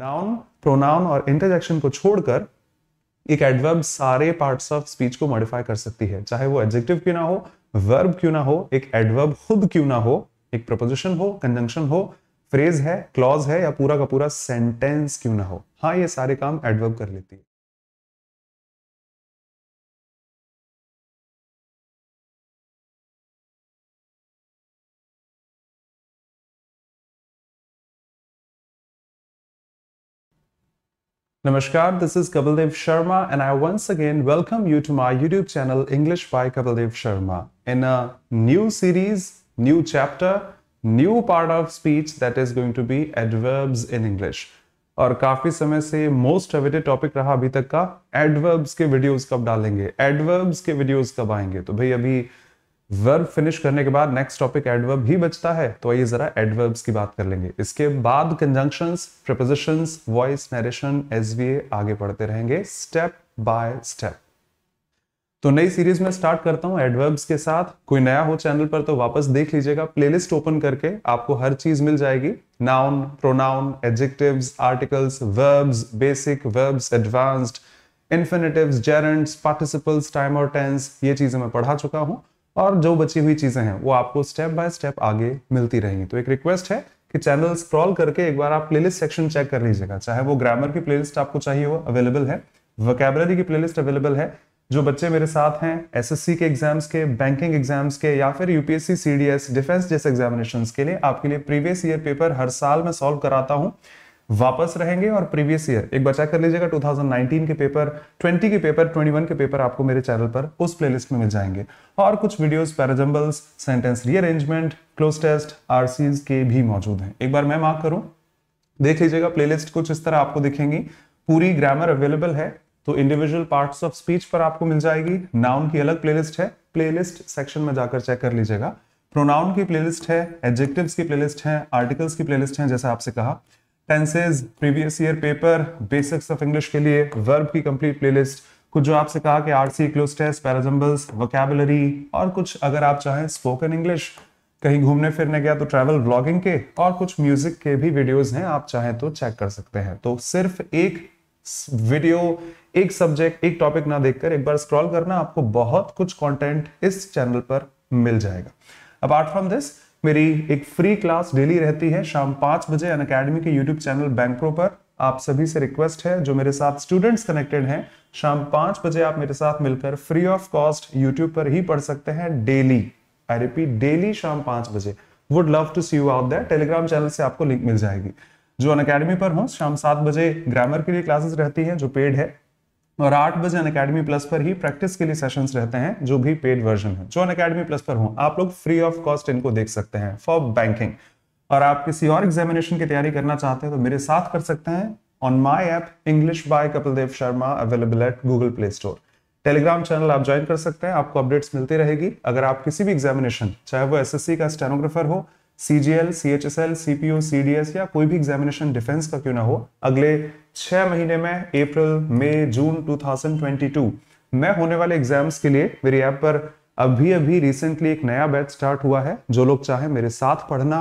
Noun pronoun और interjection को छोड़कर एक एडवर्ब सारे पार्ट्स ऑफ स्पीच को मॉडिफाई कर सकती है चाहे वो एडजेक्टिव क्यों ना हो वर्ब क्यों ना हो एक एडवर्ब खुद क्यों ना हो एक प्रपोजिशन हो कंजंक्शन हो फ्रेज है क्लॉज है या पूरा का पूरा सेंटेंस क्यों ना हो हाँ ये सारे काम एडवर्ब कर लेती है नमस्कार this is Kapildev Sharma and I once again welcome you to my YouTube channel English by Kapildev Sharma in a new series new chapter new part of speech that is going to be adverbs in English और काफी समय से most awaited topic रहा अभी तक का adverbs के videos कब डालेंगे एडवर्ब्स के वीडियोज कब आएंगे तो भाई अभी वर्ब फिनिश करने के बाद नेक्स्ट टॉपिक एडवर्ब ही बचता है तो आइए जरा एडवर्ब्स की बात कर लेंगे इसके बाद conjunctions prepositions voice narration SVA आगे पढ़ते रहेंगे स्टेप बाय स्टेप तो नई सीरीज में स्टार्ट करता हूं एडवर्ब्स के साथ कोई नया हो चैनल पर तो वापस देख लीजिएगा प्लेलिस्ट ओपन करके आपको हर चीज मिल जाएगी noun pronoun adjectives articles verbs basic verbs advanced infinitives gerunds participles time और टेंस ये चीजें मैं पढ़ा चुका हूं और जो बची हुई चीज़ें हैं वो आपको स्टेप बाय स्टेप आगे मिलती रहेंगी तो एक रिक्वेस्ट है कि चैनल स्क्रॉल करके एक बार आप प्लेलिस्ट सेक्शन चेक कर लीजिएगा चाहे वो ग्रामर की प्लेलिस्ट आपको चाहिए हो अवेलेबल है वोकेबलरी की प्लेलिस्ट अवेलेबल है जो बच्चे मेरे साथ हैं एसएससी के एग्जाम्स के बैंकिंग एग्जाम्स के या फिर यूपीएससी सीडीएस डिफेंस जैसे एग्जामिनेशन के लिए आपके लिए प्रीवियस ईयर पेपर हर साल मैं सॉल्व कराता हूँ वापस रहेंगे और प्रीवियस ईयर एक बचा कर लीजिएगा 2019 के पेपर 20 के पेपर 21 के पेपर आपको मेरे चैनल पर उस प्लेलिस्ट में मिल जाएंगे और कुछ videos parajumbles sentence rearrangement cloze test RCs के भी मौजूद हैं एक बार मैं मार्क करूं देख लीजिएगा प्लेलिस्ट कुछ इस तरह आपको दिखेंगी पूरी ग्रामर अवेलेबल है तो इंडिविजुअल पार्ट ऑफ स्पीच पर आपको मिल जाएगी नाउन की अलग प्ले है प्ले सेक्शन में जाकर चेक कर लीजिएगा प्रोनाउन की प्लेलिस्ट है एडजेक्टिव्स की प्लेलिस्ट है आर्टिकल्स की प्लेलिस्ट है जैसा आपसे कहा tenses previous year paper basics of English के लिए वर्ब की कंप्लीट प्लेलिस्ट कुछ जो आपसे कहा कि RC cloze test parajumbles vocabulary और कुछ अगर आप चाहें स्पोकन इंग्लिश कहीं घूमने फिरने गया तो ट्रैवल ब्लॉगिंग के और कुछ म्यूजिक के भी वीडियोस हैं आप चाहें तो चेक कर सकते हैं तो सिर्फ एक वीडियो एक सब्जेक्ट एक टॉपिक ना देखकर एक बार स्क्रॉल करना आपको बहुत कुछ कंटेंट इस चैनल पर मिल जाएगा अपार्ट फ्रॉम दिस मेरी एक फ्री क्लास डेली रहती है शाम पांच बजे अन अकेडमी के यूट्यूब चैनल बैंकप्रो पर आप सभी से रिक्वेस्ट है जो मेरे साथ स्टूडेंट्स कनेक्टेड हैं शाम पांच बजे आप मेरे साथ मिलकर फ्री ऑफ कॉस्ट यूट्यूब पर ही पढ़ सकते हैं डेली आई रिपीट डेली शाम पांच बजे would love to see you out that Telegram channel से आपको लिंक मिल जाएगी जो अन अकेडमी पर हूँ शाम सात बजे ग्रामर के लिए क्लासेस रहती है जो पेड है और आठ बजे अन अकेडमी प्लस पर ही प्रैक्टिस के लिए सेशंस रहते हैं जो भी पेड वर्जन है जो अन अकेडमी प्लस पर हो आप लोग फ्री ऑफ कॉस्ट इनको देख सकते हैं फॉर बैंकिंग और आप किसी और एग्जामिनेशन की तैयारी करना चाहते हैं तो मेरे साथ कर सकते हैं on my app English by Kapil Dev Sharma available at Google Play Store Telegram channel आप ज्वाइन कर सकते हैं आपको अपडेट्स मिलती रहेगी अगर आप किसी भी एग्जामिनेशन चाहे वो एस का स्टेनोग्राफर हो C CGL L CPO CDS या कोई भी एग्जामिनेशन डिफेंस का क्यों ना हो अगले छह महीने में अप्रैल मई जून 2022 में होने वाले एग्जाम्स के लिए मेरी ऐप पर अभी अभी रिसेंटली एक नया बैच स्टार्ट हुआ है जो लोग चाहे मेरे साथ पढ़ना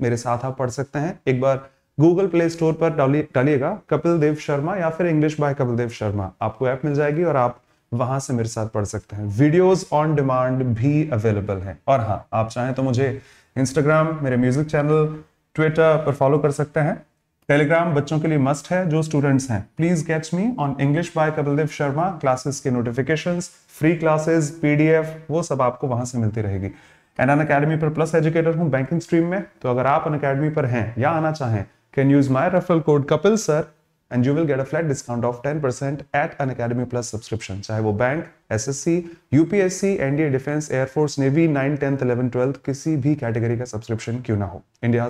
मेरे साथ आप पढ़ सकते हैं एक बार गूगल प्ले स्टोर पर डालिएगा कपिल देव शर्मा या फिर इंग्लिश बाय कपिल देव शर्मा आपको ऐप मिल जाएगी और आप वहां से मेरे साथ पढ़ सकते हैं वीडियोस ऑन डिमांड भी अवेलेबल हैं और हाँ आप चाहें तो मुझे इंस्टाग्राम मेरे म्यूजिक चैनल ट्विटर पर फॉलो कर सकते हैं टेलीग्राम बच्चों के लिए मस्ट है जो स्टूडेंट्स हैं please gets me on English by Kapildev Sharma classes के नोटिफिकेशन फ्री क्लासेस पीडीएफ वो सब आपको वहां से मिलती रहेगी एंड अन अकेडमी पर प्लस एजुकेटर हूँ बैंकिंग स्ट्रीम में तो अगर आप अन अकेडमी पर हैं या आना चाहें can use my referral code Kapil sir and you will get a flat discount of ten percent at Unacademy plus subscription चाहे वो bank S S C UPSC NDA defence air force navy nine tenth eleven twelfth किसी भी category का subscription क्यों ना हो India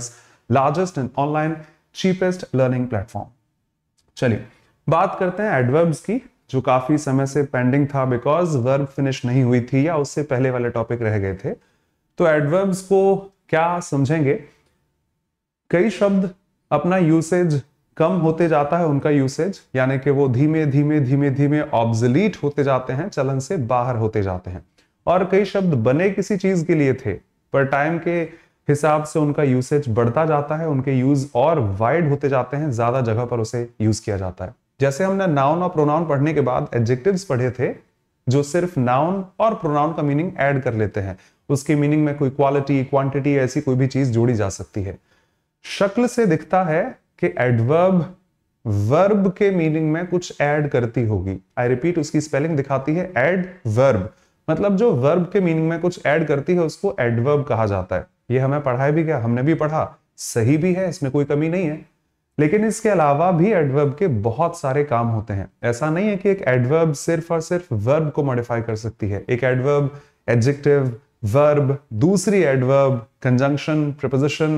largest and online cheapest learning platform चलिए बात करते हैं एडवर्ब्स की जो काफी समय से पेंडिंग था बिकॉज वर्ब फिनिश नहीं हुई थी या उससे पहले वाले टॉपिक रह गए थे तो एडवर्ब्स को क्या समझेंगे कई शब्द अपना यूसेज कम होते जाता है उनका यूसेज यानी कि वो धीमे धीमे धीमे धीमे ऑब्जलीट होते जाते हैं चलन से बाहर होते जाते हैं और कई शब्द बने किसी चीज के लिए थे पर टाइम के हिसाब से उनका यूसेज बढ़ता जाता है उनके यूज और वाइड होते जाते हैं ज्यादा जगह पर उसे यूज किया जाता है जैसे हमने नाउन और प्रोनाउन पढ़ने के बाद एडजेक्टिव्स पढ़े थे जो सिर्फ नाउन और प्रोनाउन का मीनिंग ऐड कर लेते हैं उसकी मीनिंग में कोई क्वालिटी क्वांटिटी ऐसी कोई भी चीज जोड़ी जा सकती है शक्ल से दिखता है कि एडवर्ब वर्ब के मीनिंग में कुछ ऐड करती होगी आई रिपीट उसकी स्पेलिंग दिखाती है एड वर्ब मतलब जो वर्ब के मीनिंग में कुछ ऐड करती है उसको एडवर्ब कहा जाता है ये हमें पढ़ाया भी गया हमने भी पढ़ा सही भी है इसमें कोई कमी नहीं है लेकिन इसके अलावा भी एडवर्ब के बहुत सारे काम होते हैं ऐसा नहीं है कि एक एडवर्ब सिर्फ और सिर्फ वर्ब को मॉडिफाई कर सकती है एक एडवर्ब एडजेक्टिव वर्ब दूसरी adverb conjunction preposition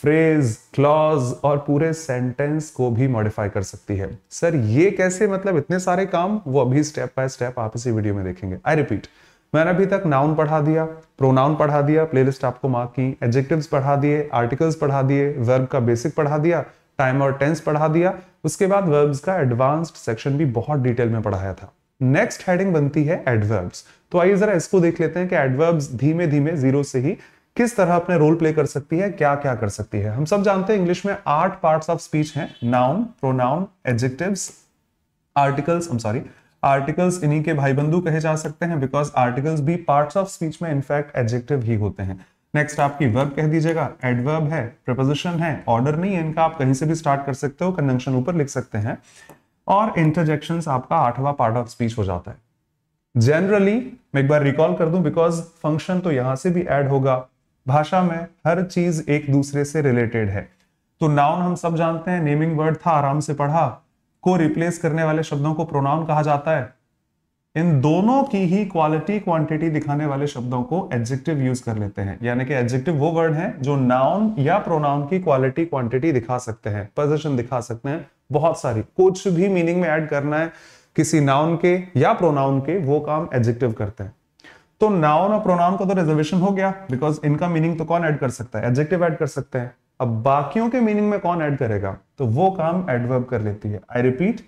phrase clause और पूरे सेंटेंस को भी मॉडिफाई कर सकती है सर ये कैसे मतलब इतने सारे काम वो अभी स्टेप बाय स्टेप आप इसी वीडियो में देखेंगे आई रिपीट मैंने अभी तक नाउन पढ़ा दिया प्रोनाउन पढ़ा दिया प्लेलिस्ट आपको मार्क की एडजेक्टिव्स पढ़ा दिए आर्टिकल्स पढ़ा दिए वर्ब का बेसिक पढ़ा दिया टाइम और टेंस पढ़ा दिया उसके बाद वर्ब्स का एडवांस्ड सेक्शन भी बहुत डिटेल में पढ़ाया था नेक्स्ट हेडिंग बनती है एडवर्ब्स तो आइए जरा इसको देख लेते हैं कि एडवर्ब्स धीमे धीमे जीरो से ही किस तरह अपने रोल प्ले कर सकती है क्या क्या कर सकती है हम सब जानते हैं इंग्लिश में आठ पार्ट्स ऑफ स्पीच हैं noun pronoun adjectives articles I am sorry articles इन्हीं के भाई बंधु कहे जा सकते हैं बिकॉज आर्टिकल्स भी पार्ट ऑफ स्पीच में इनफैक्ट एडजेक्टिव ही होते हैं नेक्स्ट आपकी वर्ब कह दीजिएगा एडवर्ब है प्रपोजिशन है ऑर्डर नहीं है इनका आप कहीं से भी स्टार्ट कर सकते हो कन्जंक्शन ऊपर लिख सकते हैं और इंटरजेक्शन आपका आठवां पार्ट ऑफ स्पीच हो जाता है जनरली मैं एक बार रिकॉल कर दूं बिकॉज फंक्शन तो यहां से भी एड होगा भाषा में हर चीज एक दूसरे से रिलेटेड है तो नाउन हम सब जानते हैं नेमिंग वर्ड था आराम से पढ़ा को रिप्लेस करने वाले शब्दों को प्रोनाउन कहा जाता है इन दोनों की ही क्वालिटी क्वांटिटी दिखाने वाले शब्दों को एडजेक्टिव यूज कर लेते हैं यानी कि एडजेक्टिव वो वर्ड है जो नाउन या प्रोनाउन की क्वालिटी क्वांटिटी दिखा सकते हैं पोजिशन दिखा सकते हैं बहुत सारी कुछ भी मीनिंग में एड करना है किसी नाउन के या प्रोनाउन के वो काम एडजेक्टिव करते हैं तो नाउन और प्रोनाउन का तो रिजर्वेशन हो गया बिकॉज इनका मीनिंग तो कौन एड कर सकता है एडजेक्टिव एड कर सकते हैं अब बाकियों के मीनिंग में कौन ऐड करेगा तो वो काम एडवर्ब कर लेती है आई रिपीट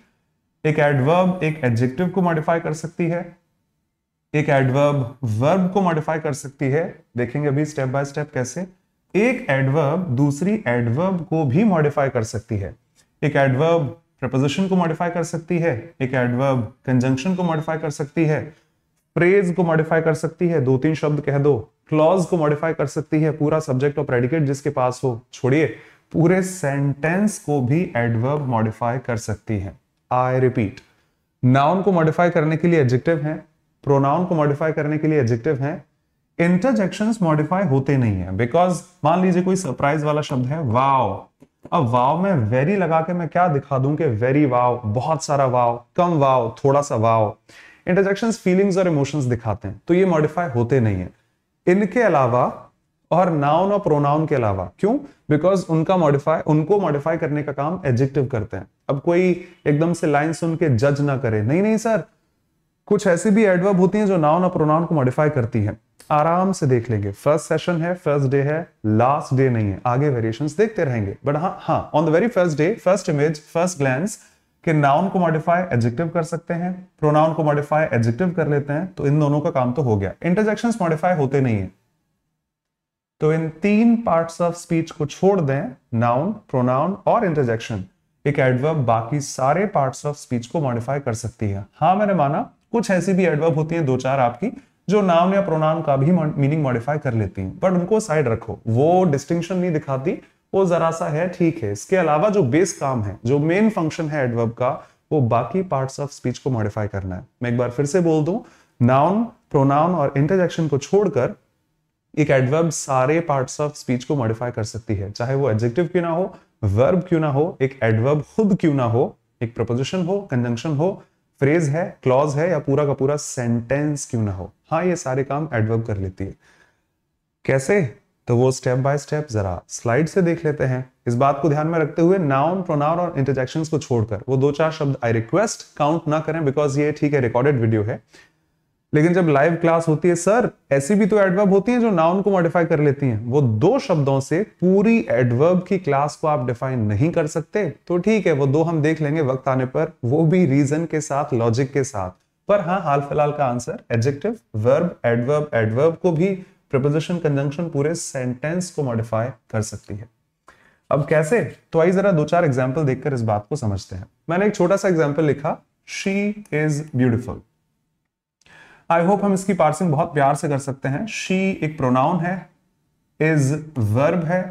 एक एडवर्ब एक एडजेक्टिव को मॉडिफाई कर सकती है एक एडवर्ब वर्ब को मॉडिफाई कर सकती है देखेंगे अभी स्टेप बाय स्टेप कैसे एक एडवर्ब दूसरी एडवर्ब को भी मॉडिफाई कर सकती है एक एडवर्ब प्रपोजिशन को मॉडिफाई कर सकती है एक एडवर्ब कंजंक्शन को मॉडिफाई कर सकती है फ्रेज को मॉडिफाई कर सकती है दो तीन शब्द कह दो क्लॉज को मॉडिफाई कर सकती है पूरा सब्जेक्ट और प्रेडिकेट जिसके पास हो छोड़िए पूरे सेंटेंस को भी एडवर्ब मॉडिफाई कर सकती है आई रिपीट नाउन को मॉडिफाई करने के लिए एडजेक्टिव है प्रोनाउन को मॉडिफाई करने के लिए एडजेक्टिव है इंटरजेक्शन मॉडिफाई होते नहीं है बिकॉज मान लीजिए कोई सरप्राइज वाला शब्द है वाव अब वाव में वेरी लगा के मैं क्या दिखा दूं कि वेरी वाव बहुत सारा वाव कम वाव थोड़ा सा वाव इंटरजेक्शन फीलिंग्स और इमोशंस दिखाते हैं तो ये मॉडिफाई होते नहीं है इनके अलावा और नाउन और प्रोनाउन के अलावा क्यों बिकॉज उनका मॉडिफाई उनको मॉडिफाई करने का काम एडजेक्टिव करते हैं अब कोई एकदम से लाइन सुन के जज ना करे नहीं नहीं सर कुछ ऐसी भी एडवर्ब होती हैं जो नाउन और प्रोनाउन को मॉडिफाई करती हैं आराम से देख लेंगे फर्स्ट सेशन है फर्स्ट डे है लास्ट डे नहीं है आगे वेरिएशंस देखते रहेंगे बट हाँ हाँ on the very first day first image first glance कि नाउन को मॉडिफाई एडजेक्टिव कर सकते हैं प्रोनाउन को मॉडिफाई एडजेक्टिव कर लेते हैं तो इन दोनों का काम तो हो गया इंटरजेक्शन मॉडिफाई होते नहीं है तो इन तीन पार्ट्स ऑफ स्पीच को छोड़ दें नाउन प्रोनाउन और इंटरजेक्शन एक एडवर्ब बाकी सारे पार्ट्स ऑफ स्पीच को मॉडिफाई कर सकती है हाँ मैंने माना कुछ ऐसी भी एडवर्ब होती हैं दो चार आपकी जो नाउन या प्रोनाउन का भी मीनिंग मॉडिफाई कर लेती हैं बट उनको साइड रखो वो डिस्टिंक्शन नहीं दिखाती वो जरा सा है ठीक है इसके अलावा जो बेस काम है जो मेन फंक्शन है एडवर्ब का वो बाकी पार्ट्स ऑफ स्पीच को मॉडिफाई करना है मैं एक बार फिर से बोल दू नाउन प्रोनाउन और इंटरजेक्शन को छोड़कर एक एडवर्ब सारे पार्ट ऑफ स्पीच को मॉडिफाई कर सकती है चाहे वो एडजेक्टिव क्यों ना हो वर्ब क्यों ना हो एक एडवर्ब खुद क्यों ना हो एक प्रपोजिशन हो कंजंक्शन हो फ्रेज है क्लॉज है या पूरा का पूरा सेंटेंस क्यों ना हो हाँ ये सारे काम एडवर्ब कर लेती है कैसे तो वो स्टेप बाय स्टेप जरा स्लाइड से देख लेते हैं इस बात को ध्यान में रखते हुए नाउन प्रोनाउन और इंटरजेक्शन को छोड़कर वो दो चार शब्द आई रिक्वेस्ट काउंट ना करें बिकॉज ये ठीक है रिकॉर्डेड वीडियो है लेकिन जब लाइव क्लास होती है सर ऐसी भी तो एडवर्ब होती है जो नाउन को मॉडिफाई कर लेती हैं वो दो शब्दों से पूरी एडवर्ब की क्लास को आप डिफाइन नहीं कर सकते तो ठीक है वो दो हम देख लेंगे वक्त आने पर वो भी रीजन के साथ लॉजिक के साथ पर हाँ हाल फिलहाल का answer adjective verb adverb adverb को भी प्रपोजिशन कंजंक्शन पूरे सेंटेंस को मॉडिफाई कर सकती है अब कैसे तो आई जरा दो चार एग्जाम्पल देखकर इस बात को समझते हैं मैंने एक छोटा सा एग्जाम्पल लिखा she is beautiful I hope हम इसकी पार्सिंग बहुत प्यार से कर सकते हैं शी एक प्रोनाउन है इज वर्ब है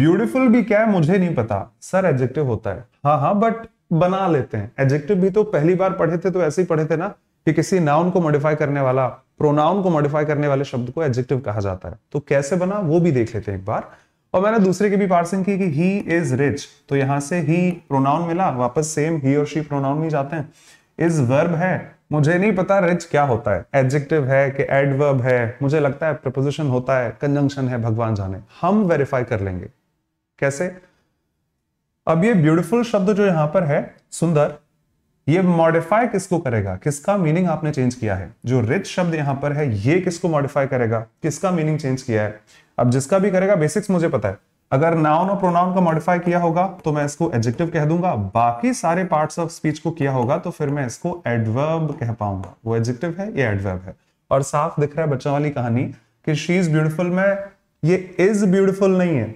ब्यूटिफुल भी क्या है मुझे नहीं पता सर एडजेक्टिव होता है हाँ हाँ बट बना लेते हैं एडजेक्टिव भी तो पहली बार पढ़े थे तो ऐसे ही पढ़े थे ना कि किसी नाउन को मॉडिफाई करने वाला प्रोनाउन को मॉडिफाई करने वाले शब्द को एडजेक्टिव कहा जाता है तो कैसे बना वो भी देख लेते हैं एक बार और मैंने दूसरे की भी पार्सिंग की कि ही इज रिच तो यहां से ही प्रोनाउन मिला वापस सेम ही और शी प्रोनाउन में जाते हैं इज वर्ब है मुझे नहीं पता रिच क्या होता है एडजेक्टिव है कि एडवर्ब है मुझे लगता है प्रपोजिशन होता है कंजंक्शन है भगवान जाने हम वेरीफाई कर लेंगे कैसे अब ये ब्यूटीफुल शब्द जो यहां पर है सुंदर ये मॉडिफाई किसको करेगा किसका मीनिंग आपने चेंज किया है जो रिच शब्द यहां पर है ये किसको मॉडिफाई करेगा किसका मीनिंग चेंज किया है अब जिसका भी करेगा बेसिक्स मुझे पता है अगर नाउन और प्रोनाउन का मॉडिफाई किया होगा तो मैं इसको एडजेक्टिव कह दूंगा बाकी सारे पार्ट्स ऑफ स्पीच को किया होगा तो फिर मैं इसको एडवर्ब कह पाऊंगा वो एडजेक्टिव है ये एडवर्ब है और साफ दिख रहा है बच्चों वाली कहानी कि शी इज ब्यूटिफुल में ये इज ब्यूटिफुल नहीं है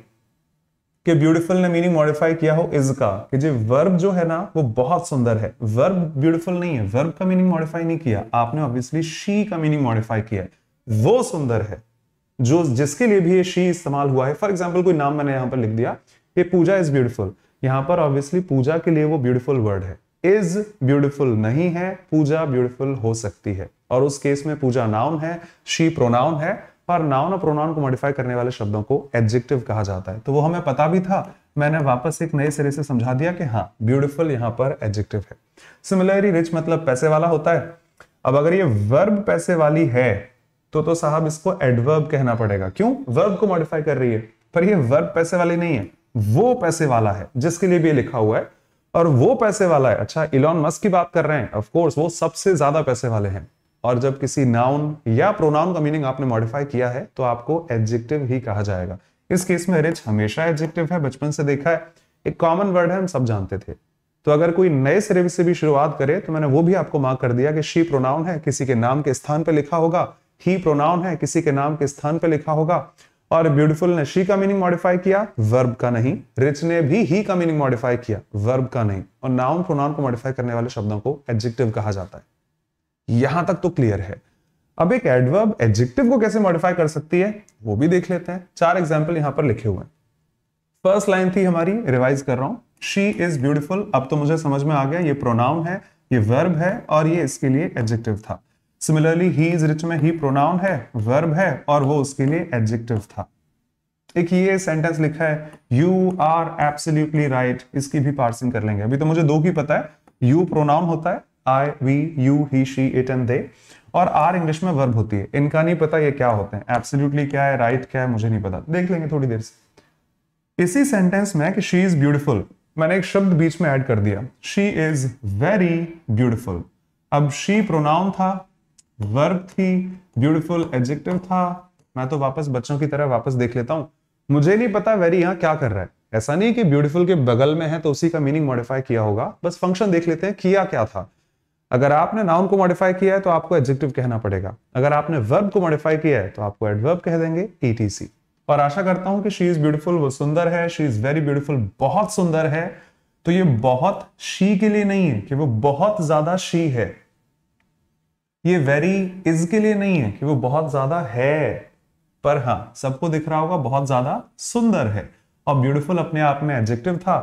कि ब्यूटीफुल ने मीनिंग मॉडिफाई किया हो इज का कि जी वर्ब जो है ना वो बहुत सुंदर है वर्ब ब्यूटीफुल नहीं है वर्ब का मीनिंग मॉडिफाई नहीं किया आपने ऑब्वियसली शी का मीनिंग मॉडिफाई किया है वो सुंदर है जो जिसके लिए भी ये शी इस्तेमाल हुआ है फॉर एग्जाम्पल कोई नाम मैंने यहां पर लिख दिया कि पूजा इज ब्यूटिफुल यहां पर ऑब्वियसली पूजा के लिए वो ब्यूटिफुल वर्ड है इज ब्यूटिफुल नहीं है पूजा ब्यूटिफुल हो सकती है और उस केस में पूजा नाउन है शी प्रोनाउन है पर नाउन और प्रोनाउन को मॉडिफाई करने वाले शब्दों को एडजेक्टिव कहा जाता है तो वो हमें पता भी था मैंने वापस एक नए सिरे से समझा दिया कि हाँ ब्यूटिफुल यहाँ पर एडजेक्टिव है सिमिलरली रिच मतलब पैसे वाला होता है अब अगर ये वर्ब पैसे वाली है तो तो साहब इसको एडवर्ब कहना पड़ेगा क्यों वर्ब को मॉडिफाई कर रही है पर ये वर्ब पैसे वाली नहीं है वो पैसे वाला है जिसके लिए भी लिखा हुआ है और वो पैसे वाला है अच्छा इलॉन मस्क की बात कर रहे हैं ऑफ कोर्स वो सबसे ज्यादा पैसे वाले हैं और जब किसी नाउन या प्रोनाउन का मीनिंग आपने मॉडिफाई किया है तो आपको एडजेक्टिव ही कहा जाएगा इस केस में रिच हमेशा एडजेक्टिव है बचपन से देखा है एक कॉमन वर्ड है हम सब जानते थे तो अगर कोई नए सिरे से भी शुरुआत करे तो मैंने वो भी आपको मार्क कर दिया कि शी प्रोनाउन है किसी के नाम के स्थान पर लिखा होगा ही प्रोनाउन है किसी के नाम के स्थान पर लिखा होगा और ब्यूटीफुल ने शी का मीनिंग मॉडिफाई किया वर्ब का नहीं रिच ने भी ही का मीनिंग मॉडिफाई किया वर्ब का नहीं और नाउन प्रोनाउन को मॉडिफाई करने वाले शब्दों को एडजेक्टिव कहा जाता है यहां तक तो क्लियर है अब एक एडवर्ब एडजेक्टिव को कैसे मॉडिफाई कर सकती है वो भी देख लेते हैं चार एग्जाम्पल यहां पर लिखे हुए हैं फर्स्ट लाइन थी हमारी रिवाइज कर रहा हूं शी इज ब्यूटिफुल अब तो मुझे समझ में आ गया ये प्रोनाउन है ये वर्ब है और ये इसके लिए एडजेक्टिव था सिमिलरली ही इज रिच में ही प्रोनाउन है वर्ब है और वो उसके लिए एडजेक्टिव था एक ये सेंटेंस लिखा है यू आर एब्सोल्युटली राइट इसकी भी पार्सिंग कर लेंगे अभी तो मुझे दो की पता है यू प्रोनाउन होता है I we you he she it and they और आर इंग्लिश में वर्ब होती है इनका नहीं पता ये क्या होते हैं एब्सोल्युटली क्या है राइट right क्या है मुझे नहीं पता देख लेंगे थोड़ी देर से इसी सेंटेंस में कि शी इज ब्यूटिफुल मैंने एक शब्द बीच में ऐड कर दिया शी इज वेरी ब्यूटिफुल अब शी प्रोनाउन था वर्ब थी ब्यूटिफुल एडजेक्टिव था मैं तो वापस बच्चों की तरह वापस देख लेता हूं मुझे नहीं पता वेरी यहां क्या कर रहा है ऐसा नहीं कि ब्यूटीफुल के बगल में है तो उसी का मीनिंग मॉडिफाई किया होगा बस फंक्शन देख लेते हैं किया क्या था अगर आपने नाउन को मॉडिफाई किया है तो आपको एडजेक्टिव कहना पड़ेगा अगर आपने वर्ब को मॉडिफाई किया है तो आपको एडवर्ब कह देंगे ईटीसी और आशा करता हूं कि शी इज ब्यूटीफुल वो सुंदर है शी इज वेरी ब्यूटिफुल बहुत सुंदर है तो ये बहुत शी के लिए नहीं है कि वो बहुत ज्यादा शी है ये वेरी इज के लिए नहीं है कि वो बहुत ज्यादा है पर हाँ सबको दिख रहा होगा बहुत ज्यादा सुंदर है और ब्यूटिफुल अपने आप में एडजेक्टिव था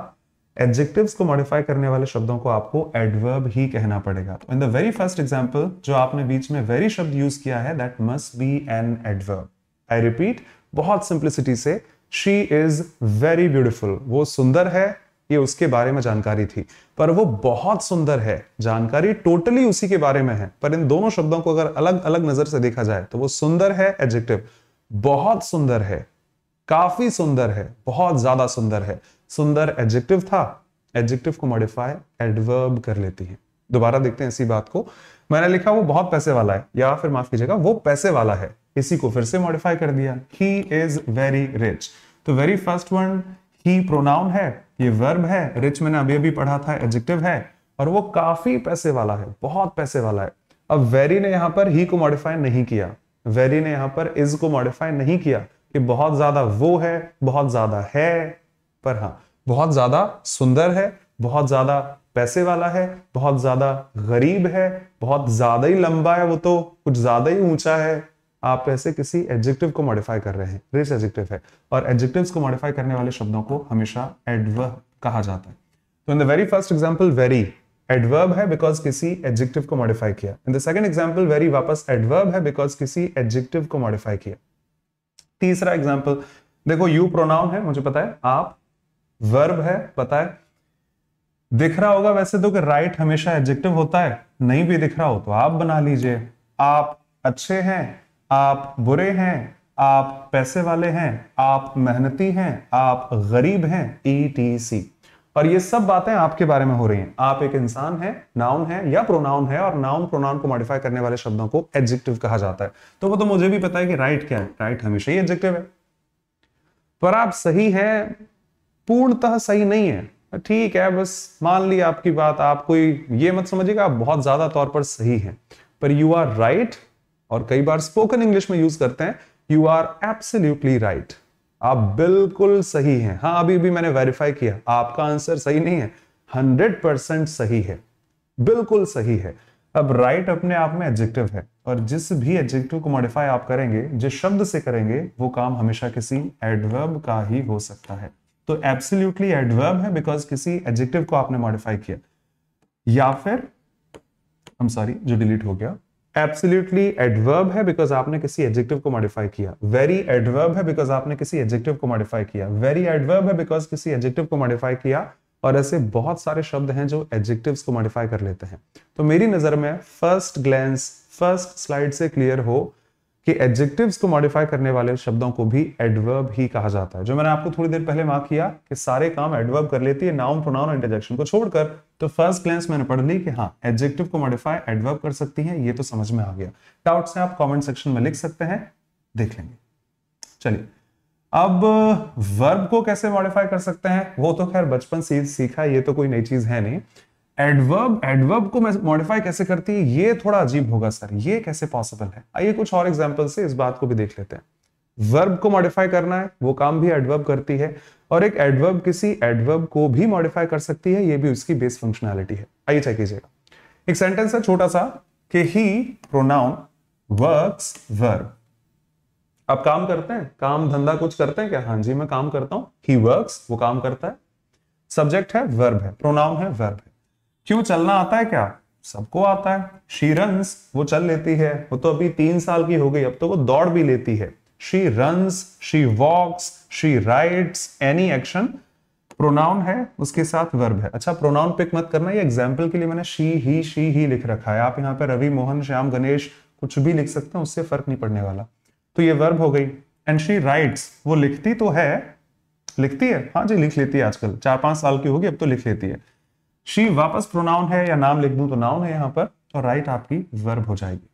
एडजेक्टिव्स को मॉडिफाई करने वाले शब्दों को आपको एडवर्ब ही कहना पड़ेगा in the very first example जो आपने बीच में वेरी शब्द यूज किया है that must be an adverb I repeat बहुत सिंप्लिसिटी से शी इज वेरी ब्यूटिफुल वो सुंदर है ये उसके बारे में जानकारी थी पर वो बहुत सुंदर है जानकारी टोटली उसी के बारे में है पर इन दोनों शब्दों को अगर अलग अलग नजर से देखा जाए तो वो सुंदर है एडजेक्टिव बहुत सुंदर है काफी सुंदर है बहुत ज्यादा सुंदर है सुंदर एडजेक्टिव था एडजेक्टिव को मॉडिफाई एडवर्ब कर लेती है दोबारा देखते हैं इसी बात को मैंने लिखा वो बहुत पैसे वाला है या फिर माफ कीजिएगा वो पैसे वाला है इसी को फिर से मॉडिफाई कर दिया ही इज वेरी रिच तो very first one he pronoun है ये वर्ब है रिच मैंने अभी अभी पढ़ा था एडजेक्टिव है और वो काफी पैसे वाला है बहुत पैसे वाला है अब वेरी ने यहां पर ही को मॉडिफाई नहीं किया वेरी ने यहां पर इज को मॉडिफाई नहीं किया कि बहुत ज्यादा वो है बहुत ज्यादा है पर हाँ बहुत ज़्यादा सुंदर है बहुत ज़्यादा पैसे वाला है बहुत ज़्यादा गरीब है बहुत ज़्यादा ही लंबा है वो तो कुछ ज़्यादा ही ऊंचा है आप ऐसे किसी एडजेक्टिव को मॉडिफाई कर रहे हैं रेस एडजेक्टिव है और एडजेक्टिव्स को मॉडिफाई करने वाले शब्दों को हमेशा एडवर्ब कहा जाता है तो in the very first example very adverb है बिकॉज किसी एडजेक्टिव को मॉडिफाई किया in the second example very वापस एडवर्ब है बिकॉज किसी एडजेक्टिव को मॉडिफाई किया तीसरा एग्जाम्पल देखो यू प्रोनाउन है मुझे पता है आप वर्ब है पता है दिख रहा होगा वैसे तो कि राइट हमेशा एडजेक्टिव होता है नहीं भी दिख रहा हो तो आप बना लीजिए आप अच्छे हैं आप बुरे हैं आप पैसे वाले हैं आप मेहनती हैं आप गरीब हैं ई टी सी और ये सब बातें आपके बारे में हो रही हैं आप एक इंसान हैं नाउन है या प्रोनाउन है और नाउन प्रोनाउन को मॉडिफाई करने वाले शब्दों को एडजेक्टिव कहा जाता है तो वो तो मुझे भी पता है कि राइट क्या है राइट हमेशा ही एडजेक्टिव है पर आप सही है पूर्णतः सही नहीं है ठीक है बस मान ली आपकी बात आप कोई ये मत समझिएगा आप बहुत ज्यादा तौर पर सही हैं पर यू आर राइट और कई बार स्पोकन इंग्लिश में यूज करते हैं यू आर एब्सोल्युटली राइट आप बिल्कुल सही हैं हाँ अभी भी मैंने वेरीफाई किया आपका आंसर सही नहीं है हंड्रेड परसेंट सही है बिल्कुल सही है अब राइट right अपने आप में एडजेक्टिव है और जिस भी एडजेक्टिव को मॉडिफाई आप करेंगे जिस शब्द से करेंगे वो काम हमेशा किसी एडवर्ब का ही हो सकता है तो एब्सोल्यूटली एडवर्ब है बिकॉज किसी एडजेक्टिव को आपने मॉडिफाई किया या फिर हम सॉरी जो डिलीट हो गया एब्सोल्युटली एडवर्ब है बिकॉज आपने किसी एडजेक्टिव को मॉडिफाई किया वेरी एडवर्ब है बिकॉज आपने किसी एडजेक्टिव को मॉडिफाई किया वेरी एडवर्ब है बिकॉज किसी एडजेक्टिव को मॉडिफाई किया और ऐसे बहुत सारे शब्द हैं जो एडजेक्टिव्स को मॉडिफाई कर लेते हैं तो मेरी नजर में फर्स्ट ग्लैंस फर्स्ट स्लाइड से क्लियर हो कि एडजेक्टिव्स को मॉडिफाई करने वाले शब्दों को भी एडवर्ब ही कहा जाता है जो मैंने आपको थोड़ी देर पहले मार्क किया कि सारे काम एडवर्ब कर लेती है नाउन प्रोनाउन इंटरजेक्शन को छोड़कर तो फर्स्ट क्लेंस मैंने पढ़ ली कि हाँ एडजेक्टिव को मॉडिफाई एडवर्ब कर सकती है ये तो समझ में आ गया डाउट्स हैं आप कॉमेंट सेक्शन में लिख सकते हैं देख लेंगे चलिए अब वर्ब को कैसे मॉडिफाई कर सकते हैं वो तो खैर बचपन से सीखा ये तो कोई नई चीज है नहीं एडवर्ब एडवर्ब को मॉडिफाई कैसे करती है ये थोड़ा अजीब होगा सर ये कैसे पॉसिबल है आइए कुछ और एग्जाम्पल से इस बात को भी देख लेते हैं वर्ब को मॉडिफाई करना है वो काम भी एडवर्ब करती है और एक एडवर्ब किसी एडवर्ब को भी मॉडिफाई कर सकती है ये भी उसकी बेस फंक्शनैलिटी है आइए चेक कीजिएगा एक सेंटेंस है छोटा सा कि ही प्रोनाउन वर्क्स वर्ब अब काम करते हैं काम धंधा कुछ करते हैं क्या हाँ जी मैं काम करता हूं ही वर्क्स वो काम करता है सब्जेक्ट है वर्ब है प्रोनाउन है वर्ब है क्यों चलना आता है क्या सबको आता है शी रंस वो चल लेती है वो तो अभी तीन साल की हो गई अब तो वो दौड़ भी लेती है she runs she walks she writes any action pronoun है उसके साथ वर्ब है अच्छा प्रोनाउन पिक मत करना ये एग्जाम्पल के लिए मैंने शी ही शी ही लिख रखा है आप यहाँ पे रवि मोहन श्याम गणेश कुछ भी लिख सकते हैं उससे फर्क नहीं पड़ने वाला तो ये वर्ब हो गई एंड शी राइट्स वो लिखती तो है लिखती है हाँ जी लिख लेती है आजकल चार पांच साल की होगी अब तो लिख लेती है शी वापस प्रोनाउन है या नाम लिख दूं तो नाउन है यहां पर और तो राइट आपकी वर्ब हो जाएगी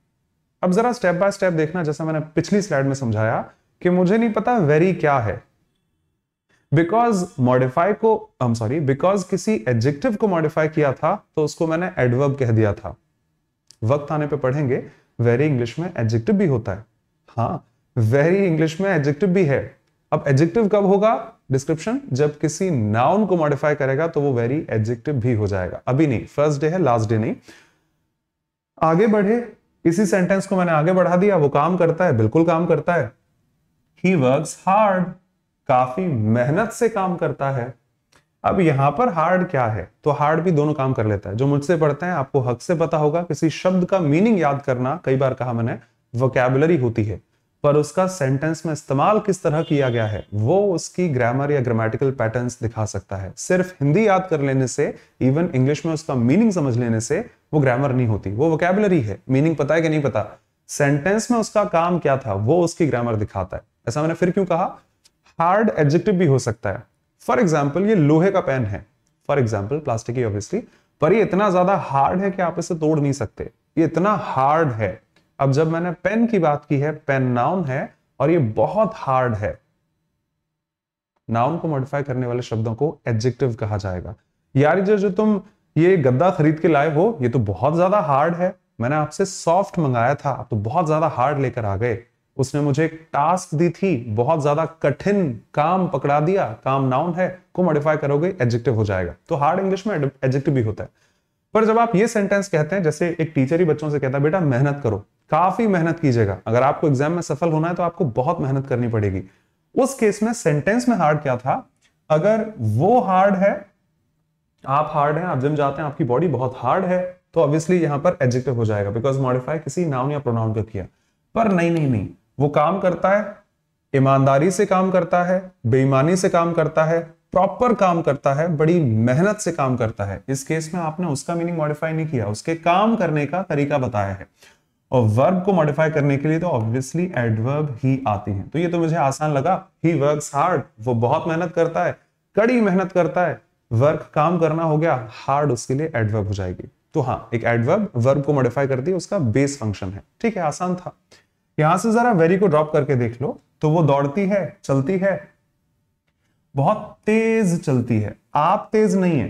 अब जरा स्टेप बाय स्टेप देखना जैसा मैंने पिछली स्लाइड में समझाया कि मुझे नहीं पता वेरी क्या है बिकॉज मॉडिफाई को हम सॉरी बिकॉज किसी एडजेक्टिव को मॉडिफाई किया था तो उसको मैंने एडवर्ब कह दिया था वक्त आने पे पढ़ेंगे वेरी इंग्लिश में एडजेक्टिव भी होता है हाँ वेरी इंग्लिश में एडजेक्टिव भी है अब एडजेक्टिव कब होगा डिस्क्रिप्शन जब किसी नाउन को मॉडिफाई करेगा तो वो वेरी एडजेक्टिव भी हो जाएगा अभी नहीं फर्स्ट डे है लास्ट डे नहीं आगे बढ़े इसी सेंटेंस को मैंने आगे बढ़ा दिया वो काम करता है बिल्कुल काम करता है ही वर्क हार्ड काफी मेहनत से काम करता है अब यहां पर हार्ड क्या है तो हार्ड भी दोनों काम कर लेता है जो मुझसे पढ़ते हैं आपको हक से पता होगा किसी शब्द का मीनिंग याद करना कई बार कहा मैंने वोकैबुलरी होती है पर उसका सेंटेंस में इस्तेमाल किस तरह किया गया है वो उसकी ग्रामर या ग्रामेटिकल पैटर्न्स दिखा सकता है सिर्फ हिंदी याद कर लेने से इवन इंग्लिश में उसका मीनिंग समझ लेने से वो ग्रामर नहीं होती वो वोकेबलरी है मीनिंग पता है कि नहीं पता सेंटेंस में उसका काम क्या था वो उसकी ग्रामर दिखाता है ऐसा मैंने फिर क्यों कहा हार्ड एडजेक्टिव भी हो सकता है फॉर एग्जाम्पल ये लोहे का पेन है फॉर एग्जाम्पल प्लास्टिक ही ऑब्वियसली पर ये इतना ज्यादा हार्ड है कि आप इसे तोड़ नहीं सकते ये इतना हार्ड है अब जब मैंने पेन की बात की है पेन नाउन है और ये बहुत हार्ड है नाउन को मॉडिफाई करने वाले शब्दों को एडजेक्टिव कहा जाएगा यार जो जो तुम ये गद्दा खरीद के लाए हो ये तो बहुत ज्यादा हार्ड है मैंने आपसे सॉफ्ट मंगाया था आप तो बहुत ज्यादा हार्ड लेकर आ गए उसने मुझे एक टास्क दी थी बहुत ज्यादा कठिन काम पकड़ा दिया काम नाउन है को मॉडिफाई करोगे एडजेक्टिव हो जाएगा तो हार्ड इंग्लिश में एडजेक्टिव भी होता है पर जब आप ये सेंटेंस कहते हैं जैसे एक टीचर ही बच्चों से कहता है बेटा मेहनत करो काफी मेहनत कीजिएगा अगर आपको एग्जाम में सफल होना है तो आपको बहुत मेहनत करनी पड़ेगी उस केस में सेंटेंस में हार्ड क्या था अगर वो हार्ड है आप हार्ड हैं आप जिम जाते हैं आपकी बॉडी बहुत हार्ड है तो ऑब्वियसली यहां पर एडजेक्टिव हो जाएगा बिकॉज मॉडिफाई किसी नाउन या प्रोनाउन का किया पर नहीं नहीं नहीं वो काम करता है ईमानदारी से काम करता है बेईमानी से काम करता है प्रॉपर काम करता है बड़ी मेहनत से काम करता है इस केस में आपने उसका मीनिंग मॉडिफाई नहीं किया उसके काम करने का तरीका बताया है और वर्ब को मॉडिफाई करने के लिए तो ऑब्वियसली एडवर्ब ही आते हैं तो ये तो मुझे आसान लगा ही वर्क हार्ड वो बहुत मेहनत करता है कड़ी मेहनत करता है वर्क काम करना हो गया हार्ड उसके लिए एडवर्ब हो जाएगी तो हाँ एक एडवर्ब वर्ब को मॉडिफाई करती है उसका बेस फंक्शन है ठीक है आसान था यहां से जरा वेरी को ड्रॉप करके देख लो तो वो दौड़ती है चलती है बहुत तेज चलती है आप तेज नहीं है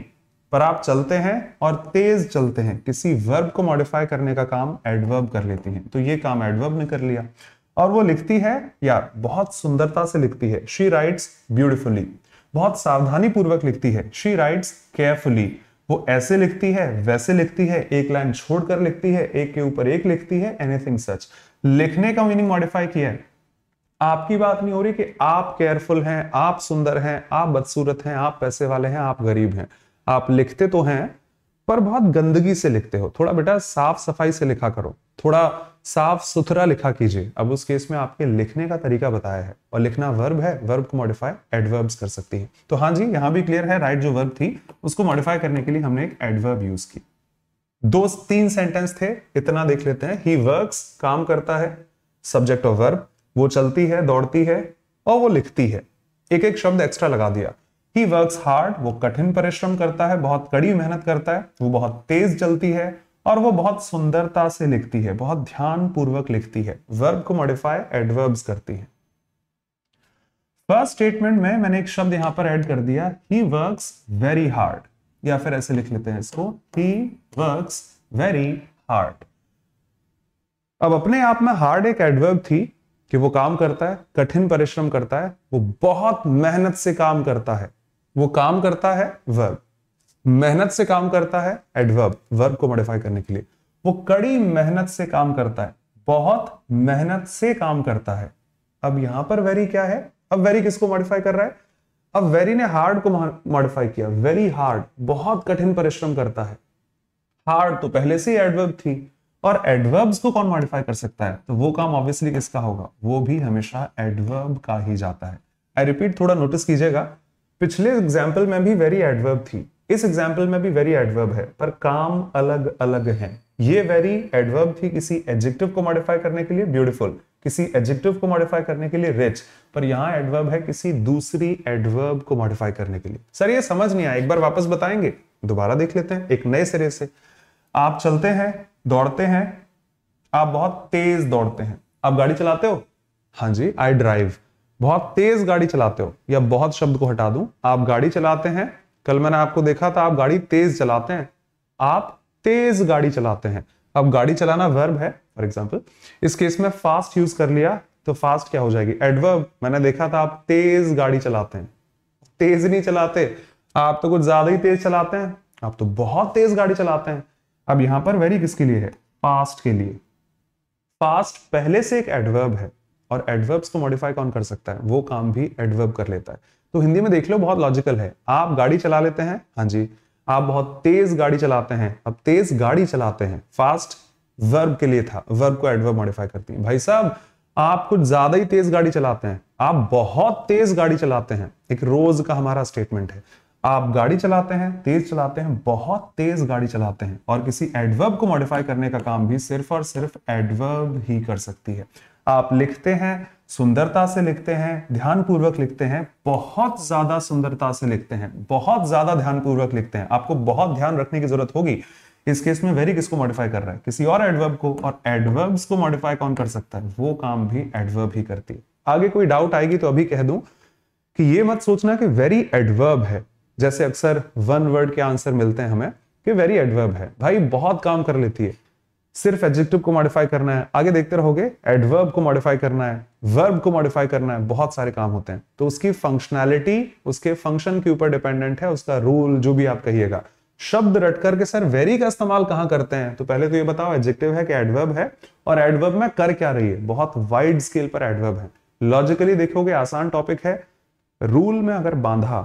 पर आप चलते हैं और तेज चलते हैं किसी वर्ब को मॉडिफाई करने का काम एडवर्ब कर लेती हैं तो ये काम एडवर्ब ने कर लिया और वो लिखती है या बहुत सुंदरता से लिखती है शी राइट्स ब्यूटिफुली बहुत सावधानी पूर्वक लिखती है शी राइट्स केयरफुली वो ऐसे लिखती है वैसे लिखती है एक लाइन छोड़कर लिखती है एक के ऊपर एक लिखती है एनीथिंग सच लिखने का मीनिंग मॉडिफाई किया है आपकी बात नहीं हो रही कि आप केयरफुल हैं आप सुंदर हैं आप बदसूरत हैं आप पैसे वाले हैं आप गरीब हैं आप लिखते तो हैं पर बहुत गंदगी से लिखते हो थोड़ा बेटा साफ सफाई से लिखा करो थोड़ा साफ सुथरा लिखा कीजिए अब उस केस में आपके लिखने का तरीका बताया है और लिखना वर्ब है वर्ब को मॉडिफाई एडवर्ब्स कर सकती है तो हाँ जी यहां भी क्लियर है राइट जो वर्ब थी उसको मॉडिफाई करने के लिए हमने एक एडवर्ब यूज की दो तीन सेंटेंस थे इतना देख लेते हैं ही वर्क काम करता है सब्जेक्ट ऑफ वर्ब वो चलती है दौड़ती है और वो लिखती है एक एक शब्द एक्स्ट्रा लगा दिया ही वर्क हार्ड वो कठिन परिश्रम करता है बहुत कड़ी मेहनत करता है वो बहुत तेज चलती है और वो बहुत सुंदरता से लिखती है बहुत ध्यान पूर्वक लिखती है वर्ब को मॉडिफाई एडवर्ब्स करती है फर्स्ट स्टेटमेंट में मैंने एक शब्द यहां पर ऐड कर दिया ही वर्क वेरी हार्ड या फिर ऐसे लिख लेते हैं इसको ही वर्क वेरी हार्ड अब अपने आप में हार्ड एक एडवर्ब थी कि वो काम करता है कठिन परिश्रम करता है वो बहुत मेहनत से काम करता है वो काम करता है वर्ब मेहनत से काम करता है एडवर्ब वर्ब को मॉडिफाई करने के लिए वो कड़ी मेहनत से काम करता है बहुत मेहनत से काम करता है अब यहां पर वेरी क्या है अब वेरी किसको मॉडिफाई कर रहा है अब वेरी ने हार्ड को मॉडिफाई किया वेरी हार्ड बहुत कठिन परिश्रम करता है हार्ड तो पहले से ही एडवर्ब थी और एडवर्ब्स को कौन मॉडिफाई कर सकता है तो वो काम ऑब्वियसली किसका होगा वो भी हमेशा एडवर्ब का ही जाता है आई रिपीट थोड़ा नोटिस कीजिएगा पिछले एग्जाम्पल में भी वेरी एडवर्ब थी इस एग्जाम्पल में भी वेरी एडवर्ब है पर काम अलग अलग है ये वेरी एडवर्ब थी किसी एडजेक्टिव को मॉडिफाई करने के लिए ब्यूटिफुल किसी एडजेक्टिव को मॉडिफाई करने के लिए रिच पर यहां एडवर्ब है किसी दूसरी एडवर्ब को मॉडिफाई करने के लिए सर ये समझ नहीं आया एक बार वापस बताएंगे दोबारा देख लेते हैं एक नए सिरे से आप चलते हैं दौड़ते हैं आप बहुत तेज दौड़ते हैं आप गाड़ी चलाते हो हाँ जी आई ड्राइव बहुत तेज गाड़ी चलाते हो या बहुत शब्द को हटा दूं आप गाड़ी चलाते हैं कल मैंने आपको देखा था आप गाड़ी तेज चलाते हैं आप तेज गाड़ी चलाते हैं अब गाड़ी चलाना वर्ब है फॉर एग्जाम्पल इस केस में फास्ट यूज कर लिया तो फास्ट क्या हो जाएगी एडवर्ब मैंने देखा था आप तेज गाड़ी चलाते हैं तेज नहीं चलाते आप तो कुछ ज्यादा ही तेज चलाते हैं आप तो बहुत तेज गाड़ी चलाते हैं अब यहां पर वेरी किसके लिए है पास्ट के लिए पास्ट पहले से एक एडवर्ब है और एडवर्ब्स को मॉडिफाई कौन कर सकता है वो काम भी एडवर्ब कर लेता है तो हिंदी में देख लो बहुत लॉजिकल है आप गाड़ी चला लेते हैं हाँ जी आप बहुत तेज गाड़ी चलाते हैं अब तेज गाड़ी चलाते हैं फास्ट वर्ब के लिए था वर्ब को एडवर्ब मॉडिफाई करती है भाई साहब आप कुछ ज्यादा ही तेज गाड़ी चलाते हैं आप बहुत तेज गाड़ी चलाते हैं एक रोज का हमारा स्टेटमेंट है आप गाड़ी चलाते हैं तेज चलाते हैं बहुत तेज गाड़ी चलाते हैं और किसी एडवर्ब को मॉडिफाई करने का काम भी सिर्फ और सिर्फ एडवर्ब ही कर सकती है आप लिखते हैं सुंदरता से लिखते हैं ध्यानपूर्वक लिखते हैं बहुत ज्यादा सुंदरता से लिखते हैं बहुत ज्यादा ध्यानपूर्वक लिखते हैं आपको बहुत ध्यान रखने की जरूरत होगी इस केस में वेरी किसको मॉडिफाई कर रहा है किसी और एडवर्ब को और एडवर्ब्स को मॉडिफाई कौन कर सकता है वो काम भी एडवर्ब ही करती है आगे कोई डाउट आएगी तो अभी कह दूं कि ये मत सोचना कि वेरी एडवर्ब है जैसे अक्सर वन वर्ड के आंसर मिलते हैं हमें कि वेरी एडवर्ब है भाई बहुत काम कर लेती है सिर्फ एडजेक्टिव को मॉडिफाई करना है आगे देखते रहोगे एडवर्ब को मॉडिफाई करना है वर्ब को मॉडिफाई करना है बहुत सारे काम होते हैं तो उसकी फंक्शनैलिटी उसके फंक्शन के ऊपर डिपेंडेंट है उसका रूल जो भी आप कहिएगा शब्द रट करके सर वेरी का इस्तेमाल कहां करते हैं तो पहले तो ये बताओ एडजेक्टिव है कि एडवर्ब है और एडवर्ब में कर क्या रही है बहुत वाइड स्केल पर एडवर्ब है लॉजिकली देखोगे आसान टॉपिक है रूल में अगर बांधा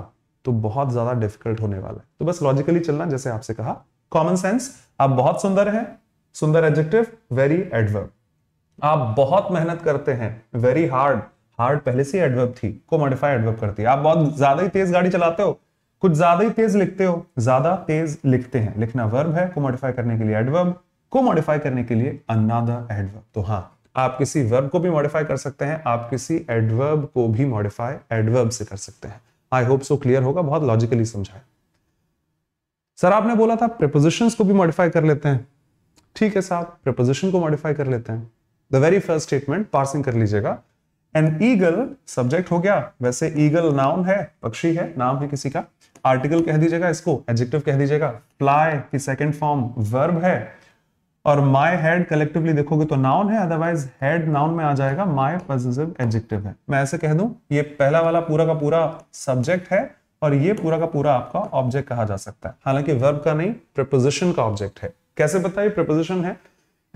तो बहुत ज्यादा डिफिकल्ट होने वाला है तो बस लॉजिकली चलना जैसे आपसे कहा कॉमन सेंस आप बहुत सुंदर हैं सुंदर एडजेक्टिव वेरी एडवर्ब आप बहुत मेहनत करते हैं वेरी हार्ड हार्ड पहले से एडवर्ब थी को मॉडिफाई एडवर्ब करती है आप बहुत ज्यादा ही तेज गाड़ी चलाते हो कुछ ज्यादा ही तेज लिखते हो ज्यादा तेज लिखते हैं लिखना वर्ब है को मॉडिफाई करने के लिए एडवर्ब को मॉडिफाई करने के लिए अनादर एडवर्ब तो हाँ आप किसी वर्ब को भी मॉडिफाई कर सकते हैं आप किसी एडवर्ब को भी मॉडिफाई एडवर्ब से कर सकते हैं आई होप सो क्लियर होगा बहुत लॉजिकली समझाए सर आपने बोला था प्रपोजिशंस को भी मॉडिफाई कर लेते हैं ठीक है साहब प्रपोजिशन को मॉडिफाई कर लेते हैं the very first statement parsing कर लीजिएगा एन ईगल सब्जेक्ट हो गया वैसे ईगल नाउन है पक्षी है नाम है किसी का आर्टिकल कह दीजिएगा इसको एडजेक्टिव कह दीजिएगा फ्लाई की सेकंड फॉर्म वर्ब है और माय हेड कलेक्टिवली देखोगे तो नाउन है अदरवाइज हेड नाउन में आ जाएगा माय पॉजिटिव एडजेक्टिव है मैं ऐसे कह दूं ये पहला वाला पूरा का पूरा सब्जेक्ट है और ये पूरा का पूरा आपका ऑब्जेक्ट कहा जा सकता है हालांकि वर्ब का नहीं प्रपोजिशन का ऑब्जेक्ट है कैसे पता ये प्रपोजिशन है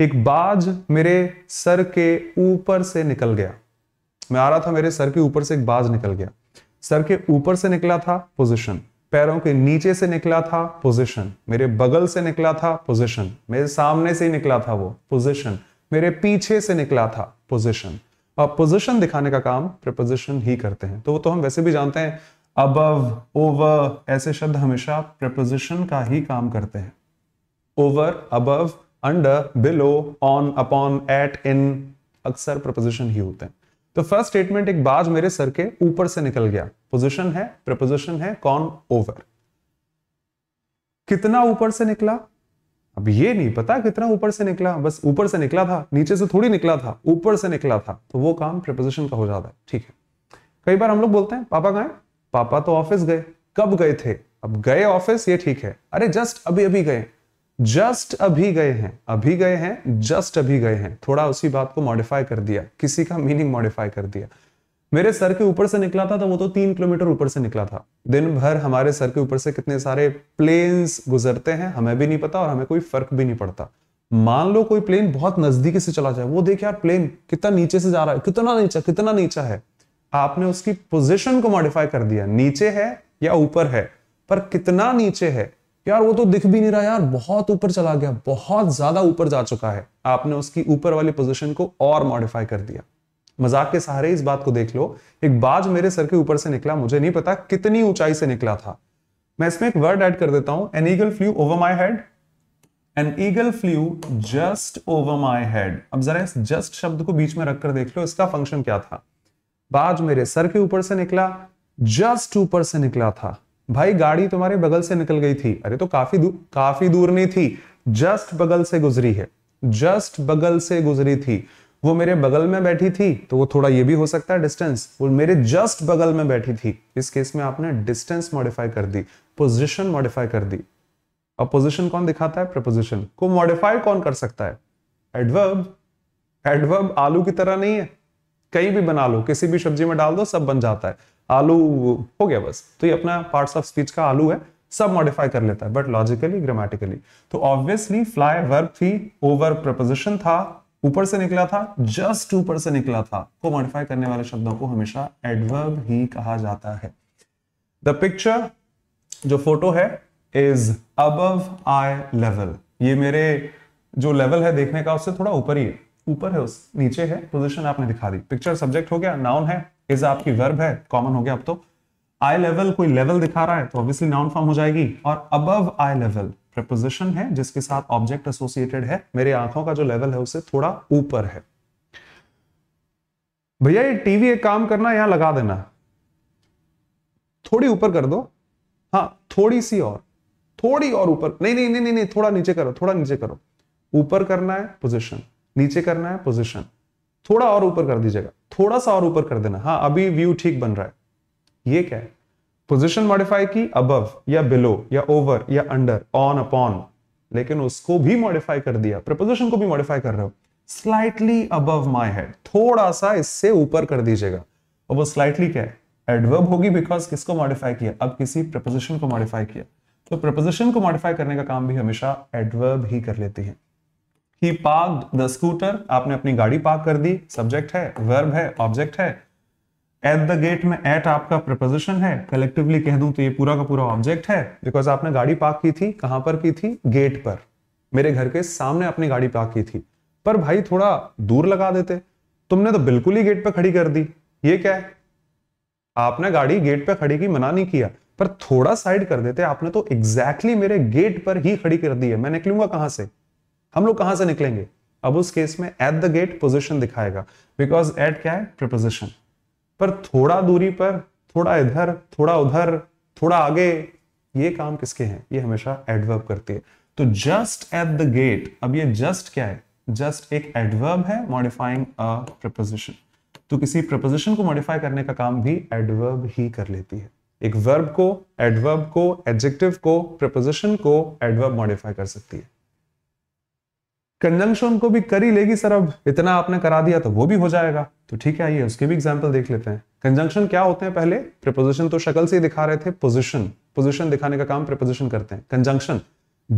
एक बाज मेरे सर के ऊपर से निकल गया मैं आ रहा था मेरे सर के ऊपर से एक बाज निकल गया सर के ऊपर से निकला था पोजिशन पैरों के नीचे से निकला था पोजिशन मेरे बगल से निकला था पोजिशन मेरे सामने से ही निकला था वो पोजिशन मेरे पीछे से निकला था पोजिशन अब पोजिशन दिखाने का काम प्रपोजिशन ही करते हैं तो वो तो हम वैसे भी जानते हैं अब ओवर ऐसे शब्द हमेशा प्रपोजिशन का ही काम करते हैं over above under below on upon at in अक्सर प्रपोजिशन ही होते हैं तो फर्स्ट स्टेटमेंट एक बाज मेरे सर के ऊपर से निकल गया पोजिशन है प्रपोजिशन है कॉन ओवर कितना ऊपर से निकला अब ये नहीं पता कितना ऊपर से निकला बस ऊपर से निकला था नीचे से थोड़ी निकला था ऊपर से निकला था तो वो काम प्रपोजिशन का हो जाता है ठीक है कई बार हम लोग बोलते हैं पापा गए पापा तो ऑफिस गए कब गए थे अब गए ऑफिस ये ठीक है अरे जस्ट अभी अभी गए जस्ट अभी गए हैं अभी गए हैं जस्ट अभी गए हैं थोड़ा उसी बात को मॉडिफाई कर दिया किसी का मीनिंग मॉडिफाई कर दिया मेरे सर के ऊपर से निकला था तो वो तो तीन किलोमीटर ऊपर से निकला था दिन भर हमारे सर के ऊपर से कितने सारे प्लेन्स गुजरते हैं हमें भी नहीं पता और हमें कोई फर्क भी नहीं पड़ता मान लो कोई प्लेन बहुत नजदीकी से चला जाए वो देख यार प्लेन कितना नीचे से जा रहा है कितना नीचा कितना नीचा है आपने उसकी पोजिशन को मॉडिफाई कर दिया नीचे है या ऊपर है पर कितना नीचे है यार वो तो दिख भी नहीं रहा यार बहुत ऊपर चला गया बहुत ज्यादा ऊपर जा चुका है आपने उसकी ऊपर वाली पोजिशन को और मॉडिफाई कर दिया मजाक के सहारे इस बात को देख लो एक बाज मेरे सर के ऊपर से निकला मुझे नहीं पता कितनी ऊंचाई से निकला था मैं इसमें एक वर्ड ऐड कर देता हूं an eagle flew over my head an eagle flew just over my head अब जरा इस जस्ट शब्द को बीच में रखकर देख लो इसका फंक्शन क्या था बाज मेरे सर के ऊपर से निकला जस्ट ऊपर से निकला था भाई गाड़ी तुम्हारे बगल से निकल गई थी अरे तो काफी दूर काफी दूर नहीं थी जस्ट बगल से गुजरी है जस्ट बगल से गुजरी थी वो मेरे बगल में बैठी थी तो वो थोड़ा ये भी हो सकता है डिस्टेंस वो मेरे जस्ट बगल में बैठी थी इस केस में आपने डिस्टेंस मॉडिफाई कर दी पोजिशन मॉडिफाई कर दी अब पोजिशन कौन दिखाता है प्रपोजिशन को मॉडिफाई कौन कर सकता है एडवर्ब एडवर्ब आलू की तरह नहीं है कहीं भी बना लो किसी भी सब्जी में डाल दो सब बन जाता है आलू हो गया बस तो ये अपना पार्ट्स ऑफ स्पीच का आलू है सब मॉडिफाई कर लेता है बट लॉजिकली ग्रामेटिकली तो ऑब्वियसली फ्लाई वर्ब थी ओवर प्रपोजिशन था ऊपर से निकला था जस्ट ऊपर से निकला था को मॉडिफाई करने वाले शब्दों को हमेशा एडवर्ब ही कहा जाता है द पिक्चर जो फोटो है इज अब आई लेवल ये मेरे जो लेवल है देखने का उससे थोड़ा ऊपर ही है ऊपर है उस नीचे है पोजिशन आपने दिखा दी पिक्चर सब्जेक्ट हो गया नाउन है इज आपकी वर्ब है कॉमन हो गया अब तो आई लेवल कोई लेवल दिखा रहा है तो ऑब्वियसली नाउन फॉर्म हो जाएगी और अबव आई लेवल प्रपोजिशन है जिसके साथ ऑब्जेक्ट एसोसिएटेड है मेरी आंखों का जो लेवल है उसे थोड़ा ऊपर है भैया ये टीवी एक काम करना यहां लगा देना थोड़ी ऊपर कर दो हाँ थोड़ी सी और थोड़ी और ऊपर नहीं नहीं नहीं नहीं थोड़ा नीचे करो थोड़ा नीचे करो ऊपर करना है पोजिशन नीचे करना है पोजिशन थोड़ा और ऊपर कर दीजिएगा थोड़ा सा और ऊपर कर देना हाँ अभी व्यू ठीक बन रहा है ये क्या है पोजिशन मॉडिफाई की अबव या बिलो या ओवर या अंडर ऑन अपॉन लेकिन उसको भी मॉडिफाई कर दिया प्रपोजिशन को भी मॉडिफाई कर रहे हो स्लाइटली अबव माई हेड थोड़ा सा इससे ऊपर कर दीजिएगा और वो स्लाइटली क्या है एडवर्ब होगी बिकॉज किसको मॉडिफाई किया अब किसी प्रपोजिशन को मॉडिफाई किया तो प्रपोजिशन को मॉडिफाई करने का काम भी हमेशा एडवर्ब ही कर लेती है ही पार्क द स्कूटर आपने अपनी गाड़ी पार्क कर दी सब्जेक्ट है वर्ब है ऑब्जेक्ट है एट द गेट में एट आपका प्रपोजिशन है कलेक्टिवली कह दूं तो ये पूरा का पूरा ऑब्जेक्ट है बिकॉज आपने गाड़ी पार्क की थी कहां पर की थी गेट पर मेरे घर के सामने आपने गाड़ी पार्क की थी पर भाई थोड़ा दूर लगा देते तुमने तो बिल्कुल ही गेट पर खड़ी कर दी ये क्या है आपने गाड़ी गेट पर खड़ी की मना नहीं किया पर थोड़ा साइड कर देते आपने तो एग्जैक्टली exactly मेरे गेट पर ही खड़ी कर दी है मैं निकलूंगा कहां से हम लोग कहां से निकलेंगे अब उस केस में एट द गेट पोजिशन दिखाएगा बिकॉज एट क्या है प्रपोजिशन पर थोड़ा दूरी पर थोड़ा इधर थोड़ा उधर थोड़ा आगे ये काम किसके हैं ये हमेशा एडवर्ब करती है तो जस्ट एट द गेट अब ये जस्ट क्या है जस्ट एक एडवर्ब है मॉडिफाइंग अ प्रपोजिशन तो किसी प्रपोजिशन को मॉडिफाई करने का काम भी एडवर्ब ही कर लेती है एक वर्ब को एडवर्ब को एडजेक्टिव को प्रपोजिशन को एडवर्ब मॉडिफाई कर सकती है कंजंक्शन को भी कर ही लेगी सर अब इतना आपने करा दिया तो वो भी हो जाएगा तो ठीक है आइए उसके भी एग्जाम्पल देख लेते हैं कंजंक्शन क्या होते हैं पहले प्रिपोजिशन तो शक्ल से ही दिखा रहे थे पोजिशन पोजिशन दिखाने का काम प्रिपोजिशन करते हैं कंजंक्शन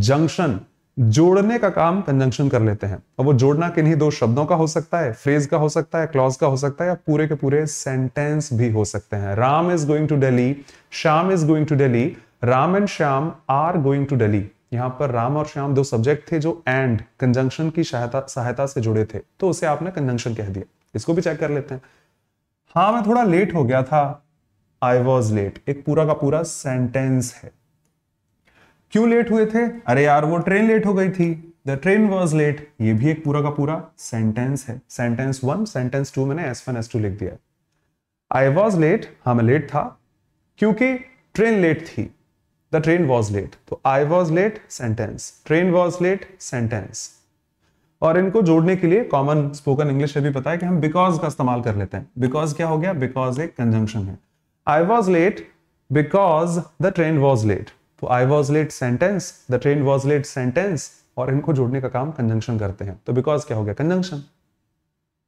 जंक्शन जोड़ने का काम कंजंक्शन कर लेते हैं और वो जोड़ना किन्हीं दो शब्दों का हो सकता है फ्रेज का हो सकता है क्लॉज का हो सकता है या पूरे के पूरे सेंटेंस भी हो सकते हैं Ram is going to Delhi Shyam is going to Delhi Ram and Shyam are going to Delhi यहाँ पर राम और श्याम दो सब्जेक्ट थे जो एंड कंजंक्शन की सहायता से जुड़े थे तो उसे आपने कंजंक्शन कह दिया इसको भी चेक कर लेते हैं हाँ मैं थोड़ा लेट हो गया था आई वॉज लेट एक पूरा का पूरा सेंटेंस है क्यों लेट हुए थे अरे यार वो ट्रेन लेट हो गई थी द ट्रेन वॉज लेट ये भी एक पूरा का पूरा सेंटेंस है सेंटेंस वन सेंटेंस टू मैंने एस वन एस टू लिख दिया आई वॉज लेट हाँ मैं लेट था क्योंकि ट्रेन लेट थी द ट्रेन वॉज लेट तो I was late sentence train was late sentence और इनको जोड़ने के लिए कॉमन स्पोकन इंग्लिश में भी पता है कि हम बिकॉज का इस्तेमाल कर लेते हैं बिकॉज क्या हो गया बिकॉज एक कंजंक्शन है I was late because the train was late तो I was late sentence the train was late sentence और इनको जोड़ने का काम कंजंक्शन करते हैं तो बिकॉज क्या हो गया कंजंक्शन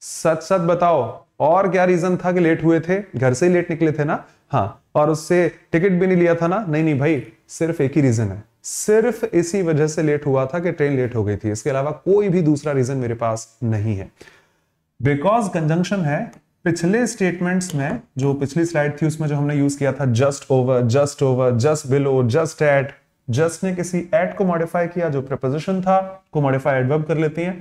सच सच बताओ और क्या रीजन था कि लेट हुए थे घर से ही लेट निकले थे ना हाँ और उससे टिकट भी नहीं लिया था ना नहीं नहीं भाई सिर्फ एक ही रीजन है सिर्फ इसी वजह से लेट हुआ था कि ट्रेन लेट हो गई थी इसके अलावा कोई भी दूसरा रीजन मेरे पास नहीं है बिकॉज कंजंक्शन है पिछले स्टेटमेंट्स में जो पिछली स्लाइड थी उसमें जो हमने यूज किया था just over just over just below just at just ने किसी एट को मॉडिफाई किया जो प्रपोजिशन था को मॉडिफाई एडवर्ब कर लेती है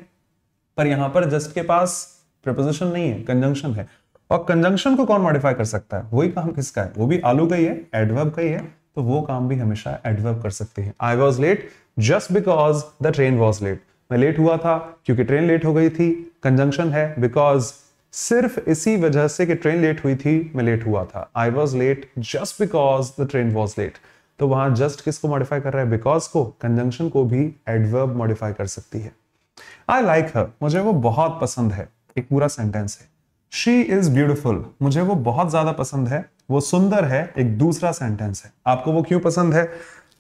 पर यहां पर जस्ट के पास प्रपोजिशन नहीं है कंजंक्शन है और कंजंक्शन को कौन मॉडिफाई कर सकता है वही काम किसका है वो भी आलू का ही है एडवर्ब का ही है तो वो काम भी हमेशा एडवर्ब कर सकते हैं I was late just because the train was late मैं लेट हुआ था क्योंकि ट्रेन लेट हो गई थी कंजंक्शन है बिकॉज सिर्फ इसी वजह से कि ट्रेन लेट हुई थी मैं लेट हुआ था I was late just because the train was late तो वहां जस्ट किसको मॉडिफाई कर रहा है बिकॉज को कंजंक्शन को भी एडवर्ब मॉडिफाई कर सकती है आई लाइक हर मुझे वो बहुत पसंद है एक पूरा सेंटेंस है शी इज ब्यूटिफुल मुझे वो बहुत ज्यादा पसंद है वो सुंदर है एक दूसरा सेंटेंस है आपको वो क्यों पसंद है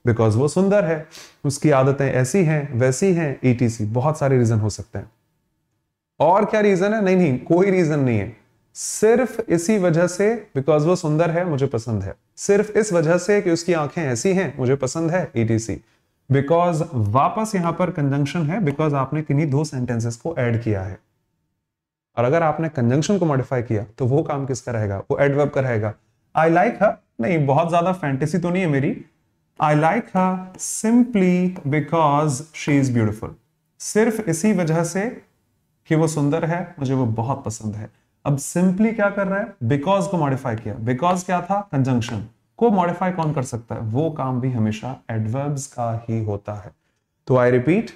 बिकॉज वो सुंदर है उसकी आदतें ऐसी हैं वैसी हैं ईटीसी e बहुत सारे रीजन हो सकते हैं और क्या रीजन है नहीं नहीं कोई रीजन नहीं है सिर्फ इसी वजह से बिकॉज वो सुंदर है मुझे पसंद है सिर्फ इस वजह से कि उसकी आंखें ऐसी हैं मुझे पसंद है ईटीसी e बिकॉज वापस यहां पर कंजंक्शन है बिकॉज आपने किन्हीं दो सेंटेंसेस को ऐड किया है और अगर आपने कंजंक्शन को मॉडिफाई किया तो वो काम किसका रहेगा वो एडवर्ब का रहेगा आई लाइक हर नहीं बहुत ज्यादा फैंटेसी तो नहीं है मेरी I like her simply because she is beautiful सिर्फ इसी वजह से कि वो सुंदर है मुझे वो बहुत पसंद है अब सिंपली क्या कर रहा है बिकॉज को मॉडिफाई किया बिकॉज क्या था कंजंक्शन को मॉडिफाई कौन कर सकता है वो काम भी हमेशा एडवर्ब्स का ही होता है तो I repeat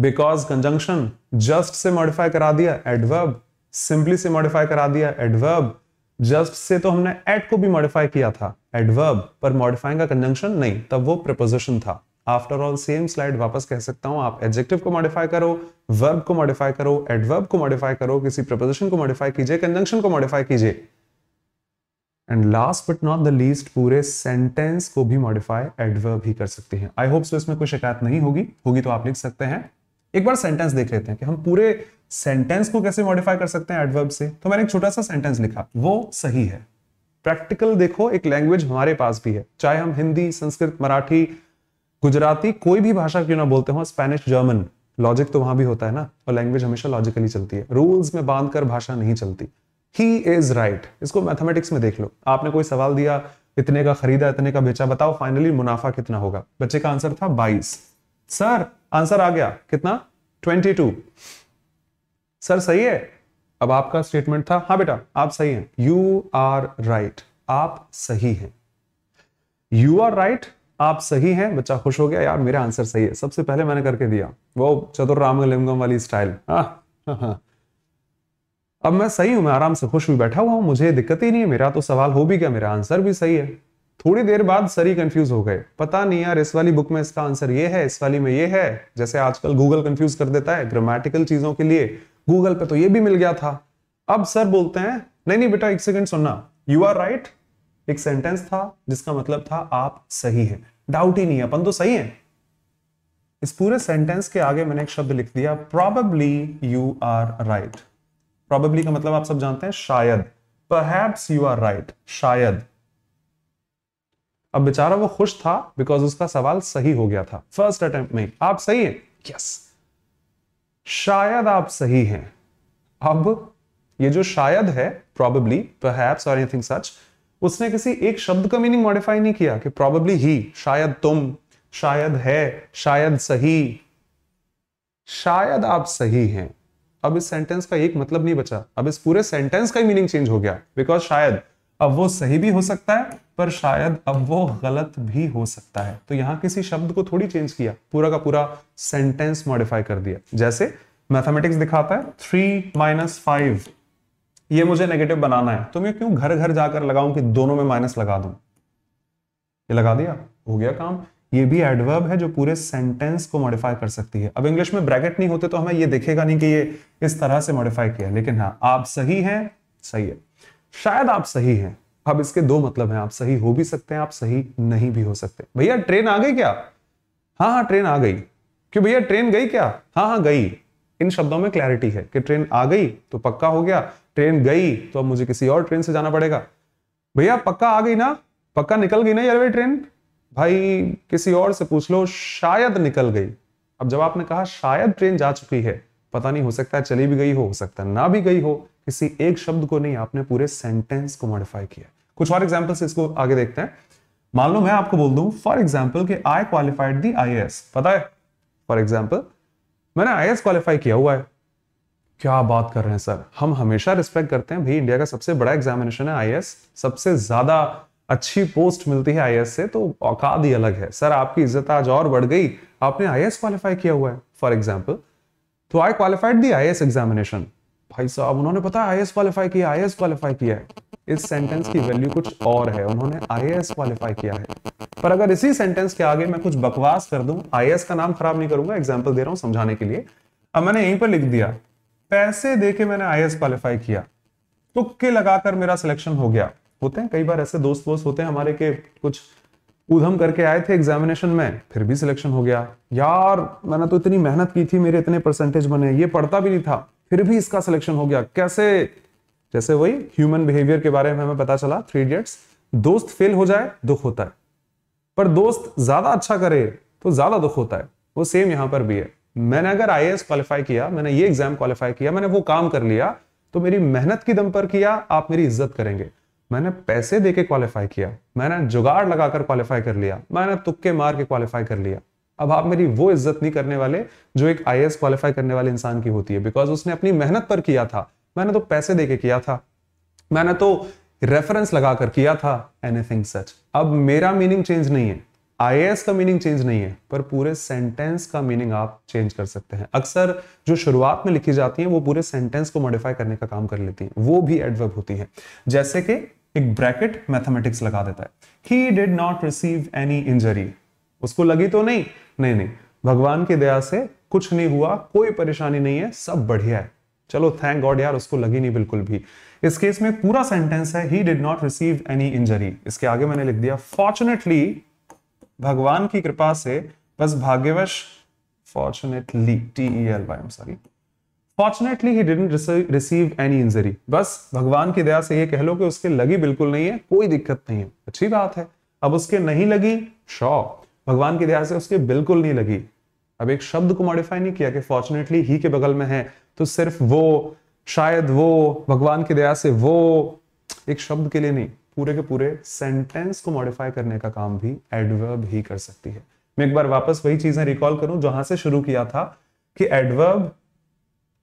because conjunction just से मॉडिफाई करा दिया एडवर्ब सिंपली से मॉडिफाई करा दिया एडवर्ब जस्ट से तो हमने एट को भी मॉडिफाई किया था एडवर्ब पर मॉडिफाइंग का कंजंक्शन नहीं तब वो प्रपोजिशन था आफ्टर ऑल सेम स्लाइड वापस कह सकता हूं आप एडजेक्टिव को मॉडिफाई करो वर्ब को मॉडिफाई करो एडवर्ब को मॉडिफाई करो किसी प्रपोजिशन को मॉडिफाई कीजिए कंजंक्शन को मॉडिफाई कीजिए and last but not the least पूरे सेंटेंस को भी मॉडिफाई एडवर्ब ही कर सकते हैं आई होप सो इसमें कोई शिकायत नहीं होगी होगी तो आप लिख सकते हैं एक बार सेंटेंस देख लेते हैं कि हम पूरे सेंटेंस को कैसे मॉडिफाई कर सकते हैं एडवर्ब से तो मैंने एक छोटा सा सेंटेंस लिखा वो सही है प्रैक्टिकल देखो एक लैंग्वेज हमारे पास भी है चाहे हम हिंदी संस्कृत मराठी गुजराती कोई भी भाषा क्यों ना बोलते हो स्पेनिश जर्मन लॉजिक तो वहां भी होता है ना और लैंग्वेज हमेशा लॉजिकली चलती है रूल्स में बांध कर भाषा नहीं चलती ही इज राइट इसको मैथमेटिक्स में देख लो आपने कोई सवाल दिया इतने का खरीदा इतने का बेचा बताओ फाइनली मुनाफा कितना होगा बच्चे का आंसर था बाईस सर आंसर आ गया कितना 22 सर सही है अब आपका स्टेटमेंट था हाँ बेटा आप सही हैं यू आर राइट आप सही हैं यू आर राइट आप सही हैं बच्चा खुश हो गया यार मेरा आंसर सही है सबसे पहले मैंने करके दिया वो चतुर लिंगम वाली स्टाइल हाँ, हाँ हाँ अब मैं सही हूं मैं आराम से खुश भी बैठा हुआ हूं मुझे दिक्कत ही नहीं है मेरा तो सवाल हो भी गया मेरा आंसर भी सही है थोड़ी देर बाद सर ही कंफ्यूज हो गए पता नहीं यार इस वाली बुक में इसका आंसर ये है इस वाली में ये है जैसे आजकल गूगल कंफ्यूज कर देता है ग्रामेटिकल चीजों के लिए गूगल पे तो ये भी मिल गया था अब सर बोलते हैं नहीं नहीं बेटा एक सेकंड सुनना यू आर राइट एक सेंटेंस था जिसका मतलब था आप सही है डाउट ही नहीं अपन तो सही है इस पूरे सेंटेंस के आगे मैंने एक शब्द लिख दिया probably you are right probably का मतलब आप सब जानते हैं शायद परहैप्स यू आर राइट शायद अब बेचारा वो खुश था बिकॉज उसका सवाल सही हो गया था फर्स्ट अटेम्प्ट में आप सही हैं यस yes. शायद आप सही हैं अब ये जो शायद है प्रॉबेबली परहैप्स और एनीथिंग सच उसने किसी एक शब्द का मीनिंग मॉडिफाई नहीं किया कि प्रॉबेबली ही शायद तुम शायद है शायद सही शायद आप सही हैं अब इस सेंटेंस का एक मतलब नहीं बचा अब इस पूरे सेंटेंस का ही मीनिंग चेंज हो गया बिकॉज शायद अब वो सही भी हो सकता है पर शायद अब वो गलत भी हो सकता है तो यहां किसी शब्द को थोड़ी चेंज किया पूरा का पूरा सेंटेंस मॉडिफाई कर दिया जैसे मैथमेटिक्स दिखाता है थ्री माइनस फाइव ये मुझे नेगेटिव बनाना है तो मैं क्यों घर घर जाकर लगाऊं कि दोनों में माइनस लगा दूं ये लगा दिया हो गया काम ये भी एडवर्ब है जो पूरे सेंटेंस को मॉडिफाई कर सकती है अब इंग्लिश में ब्रैकेट नहीं होते तो हमें ये देखेगा नहीं कि ये इस तरह से मॉडिफाई किया लेकिन हाँ आप सही हैं सही है शायद आप सही हैं अब इसके दो मतलब हैं आप सही हो भी सकते हैं आप सही नहीं भी हो सकते भैया ट्रेन आ गई क्या हाँ हाँ ट्रेन आ गई क्यों भैया ट्रेन गई क्या हाँ हाँ गई इन शब्दों में क्लैरिटी है कि ट्रेन आ गई तो पक्का हो गया ट्रेन गई तो अब मुझे किसी और ट्रेन से जाना पड़ेगा भैया पक्का आ गई ना पक्का निकल गई ना यार ट्रेन भाई किसी और से पूछ लो शायद निकल गई अब जब आपने कहा शायद ट्रेन जा चुकी है पता नहीं हो सकता है चली भी गई हो हो सकता है ना भी गई हो किसी एक शब्द को नहीं आपने पूरे सेंटेंस को मॉडिफाई किया कुछ और एग्जाम्पल इसको आगे देखते हैं मान लो मैं आपको बोल दू फॉर एग्जाम्पल कि आई क्वालिफाइड दी आई पता है फॉर एग्जाम्पल मैंने आई क्वालिफाई किया हुआ है क्या बात कर रहे हैं सर हम हमेशा रिस्पेक्ट करते हैं भाई इंडिया का सबसे बड़ा एग्जामिनेशन है आई सबसे ज्यादा अच्छी पोस्ट मिलती है आई से तो औकात ही अलग है सर आपकी इज्जत आज और बढ़ गई आपने आई क्वालिफाई किया हुआ है फॉर एग्जाम्पल तो आई क्वालिफाइड दी आई एग्जामिनेशन भाई साहब उन्होंने पता है आई एस क्वालिफाई किया आई एस क्वालिफाई किया है इस सेंटेंस की वैल्यू कुछ और है उन्होंने आई एस क्वालिफाई किया है पर अगर इसी सेंटेंस के आगे मैं कुछ बकवास कर दूं आई एस का नाम खराब नहीं करूंगा एग्जाम्पल दे रहा हूं समझाने के लिए अब मैंने यहीं पर लिख दिया पैसे दे के मैंने आई क्वालिफाई किया तुक्के लगाकर मेरा सिलेक्शन हो गया होते हैं कई बार ऐसे दोस्त वोस्त होते हैं हमारे के कुछ उधम करके आए थे एग्जामिनेशन में फिर भी सिलेक्शन हो गया यार मैंने तो इतनी मेहनत की थी मेरे इतने परसेंटेज बने ये पढ़ता भी नहीं था फिर भी इसका सिलेक्शन हो गया कैसे जैसे वही ह्यूमन बिहेवियर के बारे में हमें पता चला थ्री इडियट्स दोस्त फेल हो जाए दुख होता है पर दोस्त ज्यादा अच्छा करे तो ज्यादा दुख होता है वो सेम यहां पर भी है मैंने अगर आई क्वालिफाई किया मैंने ये एग्जाम क्वालिफाई किया मैंने वो काम कर लिया तो मेरी मेहनत की दम पर किया आप मेरी इज्जत करेंगे मैंने पैसे दे के क्वालिफाई किया मैंने जुगाड़ लगाकर क्वालिफाई कर लिया मैंने तुक्के मार के क्वालिफाई कर लिया अब आप मेरी वो इज्जत नहीं करने वाले जो एक आई क्वालिफाई करने वाले इंसान की होती है बिकॉज उसने अपनी मेहनत पर किया था मैंने तो पैसे दे के किया था मैंने तो रेफरेंस लगाकर किया था एनीथिंग सच अब मेरा मीनिंग चेंज नहीं है आई का मीनिंग चेंज नहीं है पर पूरे सेंटेंस का मीनिंग आप चेंज कर सकते हैं अक्सर जो शुरुआत में लिखी जाती है वो पूरे सेंटेंस को मॉडिफाई करने का काम कर लेती है वो भी एडवर्ब होती है जैसे कि एक ब्रैकेट मैथमेटिक्स लगा देता है he did not receive any injury उसको लगी तो नहीं नहीं नहीं भगवान की दया से कुछ नहीं हुआ कोई परेशानी नहीं है सब बढ़िया है चलो थैंक गॉड यार उसको लगी नहीं बिल्कुल भी इस केस में पूरा सेंटेंस है he did not receive any injury इसके आगे मैंने लिख दिया फॉर्चुनेटली भगवान की कृपा से बस भाग्यवश fortunately T E L Y M sorry fortunately he didn't receive any injury बस भगवान की दया से ये कह लो कि उसके लगी बिल्कुल नहीं है कोई दिक्कत नहीं है अच्छी बात है अब उसके नहीं लगी शॉ भगवान की दया से उसके बिल्कुल नहीं लगी अब एक शब्द को मॉडिफाई नहीं किया कि फॉर्चुनेटली ही के बगल में है तो सिर्फ वो शायद वो भगवान की दया से वो एक शब्द के लिए नहीं पूरे के पूरे सेंटेंस को मॉडिफाई करने का काम भी एडवर्ब ही कर सकती है मैं एक बार वापस वही चीजें रिकॉल करूं जहां से शुरू किया था कि एडवर्ब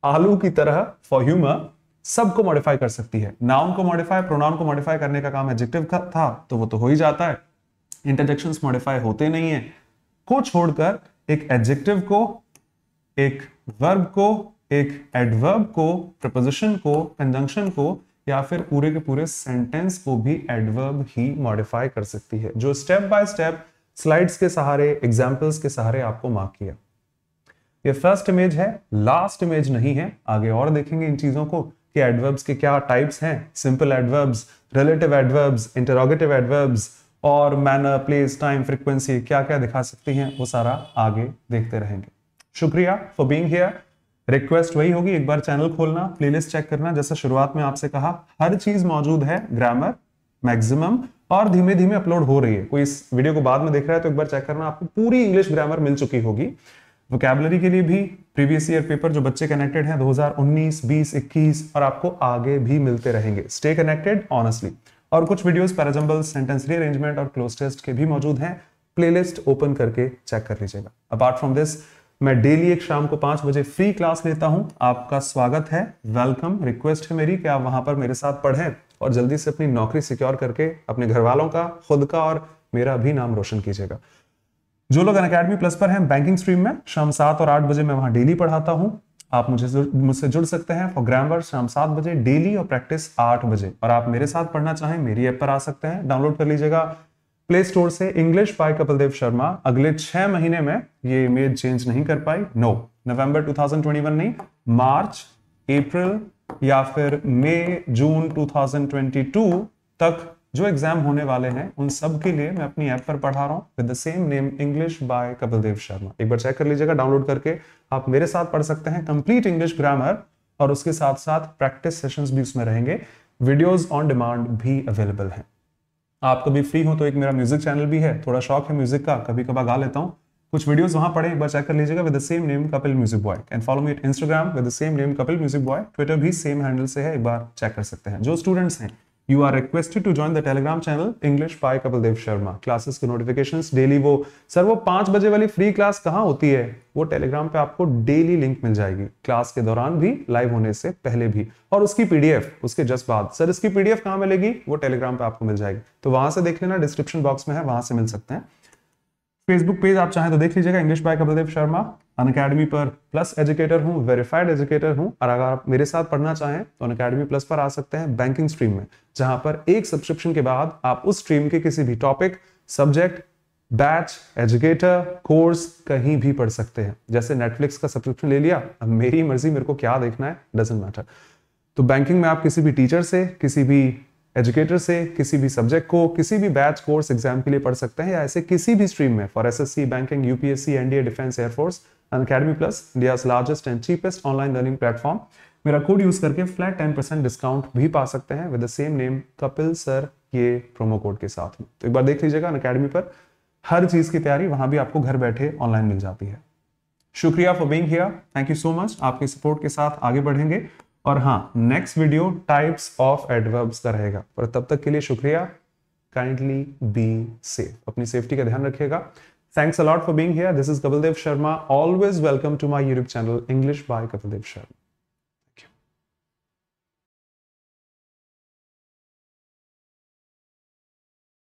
आलू की तरह फॉर ह्यूमर सबको मॉडिफाई कर सकती है नाउन को मॉडिफाई प्रोनाउन को मॉडिफाई करने का काम एडजेक्टिव का था तो वो तो हो ही जाता है इंटरजेक्शन मॉडिफाई होते नहीं है को छोड़कर एक एडजेक्टिव को एक वर्ब को एक एडवर्ब को प्रपोजिशन को कंजंक्शन को या फिर पूरे के पूरे सेंटेंस को भी एडवर्ब ही मॉडिफाई कर सकती है जो स्टेप बाय स्टेप स्लाइड्स के सहारे एग्जांपल्स के सहारे आपको मार्क किया ये फर्स्ट इमेज है लास्ट इमेज नहीं है आगे और देखेंगे इन चीजों को कि एडवर्ब्स के क्या टाइप्स हैं simple adverbs relative adverbs interrogative adverbs और मैनर प्लेस टाइम फ्रिक्वेंसी क्या क्या दिखा सकती हैं वो सारा आगे देखते रहेंगे शुक्रिया फॉर बींग हेयर रिक्वेस्ट वही होगी एक बार चैनल खोलना प्लेलिस्ट चेक करना जैसा शुरुआत में आपसे कहा हर चीज मौजूद है ग्रामर मैक्सिमम और धीमे धीमे अपलोड हो रही है कोई इस वीडियो को बाद में देख रहा है तो एक बार चेक करना आपको पूरी इंग्लिश ग्रामर मिल चुकी होगी वोकेबलरी के लिए भी प्रीवियस ईयर पेपर जो बच्चे कनेक्टेड हैं 2019, 20, 21 और आपको आगे भी मिलते रहेंगे स्टे कनेक्टेड ऑनेस्टली और कुछ वीडियोस पैराजम्बल सेंटेंस रीअरेंजमेंट और क्लोज टेस्ट के भी मौजूद हैं प्लेलिस्ट ओपन करके चेक कर लीजिएगा अपार्ट फ्रॉम दिस मैं डेली एक शाम को पांच बजे फ्री क्लास लेता हूं आपका स्वागत है वेलकम रिक्वेस्ट है मेरी कि आप वहां पर मेरे साथ पढ़ें और जल्दी से अपनी नौकरी सिक्योर करके अपने घर वालों का खुद का और मेरा भी नाम रोशन कीजिएगा जो लोग अन अकेडमी प्लस पर हैं बैंकिंग स्ट्रीम में शाम सात और आठ बजे मैं वहां डेली पढ़ाता हूं आप मुझे मुझसे जुड़ सकते हैं फॉर ग्रामर शाम सात बजे डेली और प्रैक्टिस आठ बजे और आप मेरे साथ पढ़ना चाहें मेरी ऐप पर आ सकते हैं डाउनलोड कर लीजिएगा प्ले स्टोर से इंग्लिश बाय कपिलदेव शर्मा अगले छह महीने में ये इमेज चेंज नहीं कर पाई नो नवंबर 2021 नहीं मार्च अप्रैल या फिर मई जून 2022 तक जो एग्जाम होने वाले हैं उन सब के लिए मैं अपनी ऐप पर पढ़ा रहा हूं with the same name English by Kapildev Sharma एक बार चेक कर लीजिएगा डाउनलोड करके आप मेरे साथ पढ़ सकते हैं कंप्लीट इंग्लिश ग्रामर और उसके साथ साथ प्रैक्टिस सेशंस भी उसमें रहेंगे वीडियोस ऑन डिमांड भी अवेलेबल हैं आप कभी फ्री हो तो एक मेरा म्यूजिक चैनल भी है थोड़ा शौक है म्यूजिक का कभी कभार गा लेता हूँ कुछ वीडियोस वहां पड़े एक बार चेक कर लीजिएगा with the same name Kapil music boy and follow me it Instagram with the same name Kapil music boy Twitter भी सेम हैंडल से है एक बार चेक कर सकते हैं जो स्टूडेंट्स हैं you are requested to join the Telegram channel English by Dev Sharma classes के नोटिफिकेशन डेली वो सर वो पांच बजे वाली फ्री क्लास कहाँ होती है वो टेलीग्राम पे आपको डेली लिंक मिल जाएगी क्लास के दौरान भी लाइव होने से पहले भी और उसकी पीडीएफ उसके जस्ट बाद सर इसकी पीडीएफ कहाँ मिलेगी वो टेलीग्राम पे आपको मिल जाएगी तो वहां से देख लेना डिस्क्रिप्शन बॉक्स में है वहां से मिल सकते हैं फेसबुक पेज आप चाहें तो देख लीजिएगा English by Kapildev Sharma on academy पर प्लस एजुकेटर हूँ वेरीफाइड एजुकेटर हूँ और अगर आप मेरे साथ पढ़ना चाहें तो अन अकेडमी प्लस पर आ सकते हैं बैंकिंग स्ट्रीम में जहां पर एक सब्सक्रिप्शन के बाद आप उस स्ट्रीम के किसी भी topic subject batch educator course कहीं भी पढ़ सकते हैं जैसे नेटफ्लिक्स का सब्सक्रिप्शन ले लिया अब मेरी मर्जी मेरे को क्या देखना है डजेंट मैटर तो बैंकिंग में आप किसी भी टीचर से किसी भी एजुकेटर से किसी भी सब्जेक्ट को किसी भी बैच कोर्स एग्जाम के लिए पढ़ सकते हैं या ऐसे किसी भी स्ट्रीम में for SSC banking UPSC NDA defence air force academy plus India largest and cheapest online learning platform मेरा कोड यूज करके फ्लैट टेन परसेंट डिस्काउंट भी पा सकते हैं with the same name Kapil sir ये प्रोमो कोड के साथ में तो एक बार देख लीजिएगा अकेडमी पर हर चीज की तैयारी वहां भी आपको घर बैठे ऑनलाइन मिल जाती है शुक्रिया for being here thank you so much आपके सपोर्ट के साथ आगे बढ़ेंगे और हाँ next video types of adverbs का रहेगा पर तब तक के लिए शुक्रिया काइंडली बी सेफ अपनी सेफ्टी का ध्यान रखिएगा thanks a lot for being here this is Kapildev Sharma always welcome to my YouTube channel English by Kapildev Sharma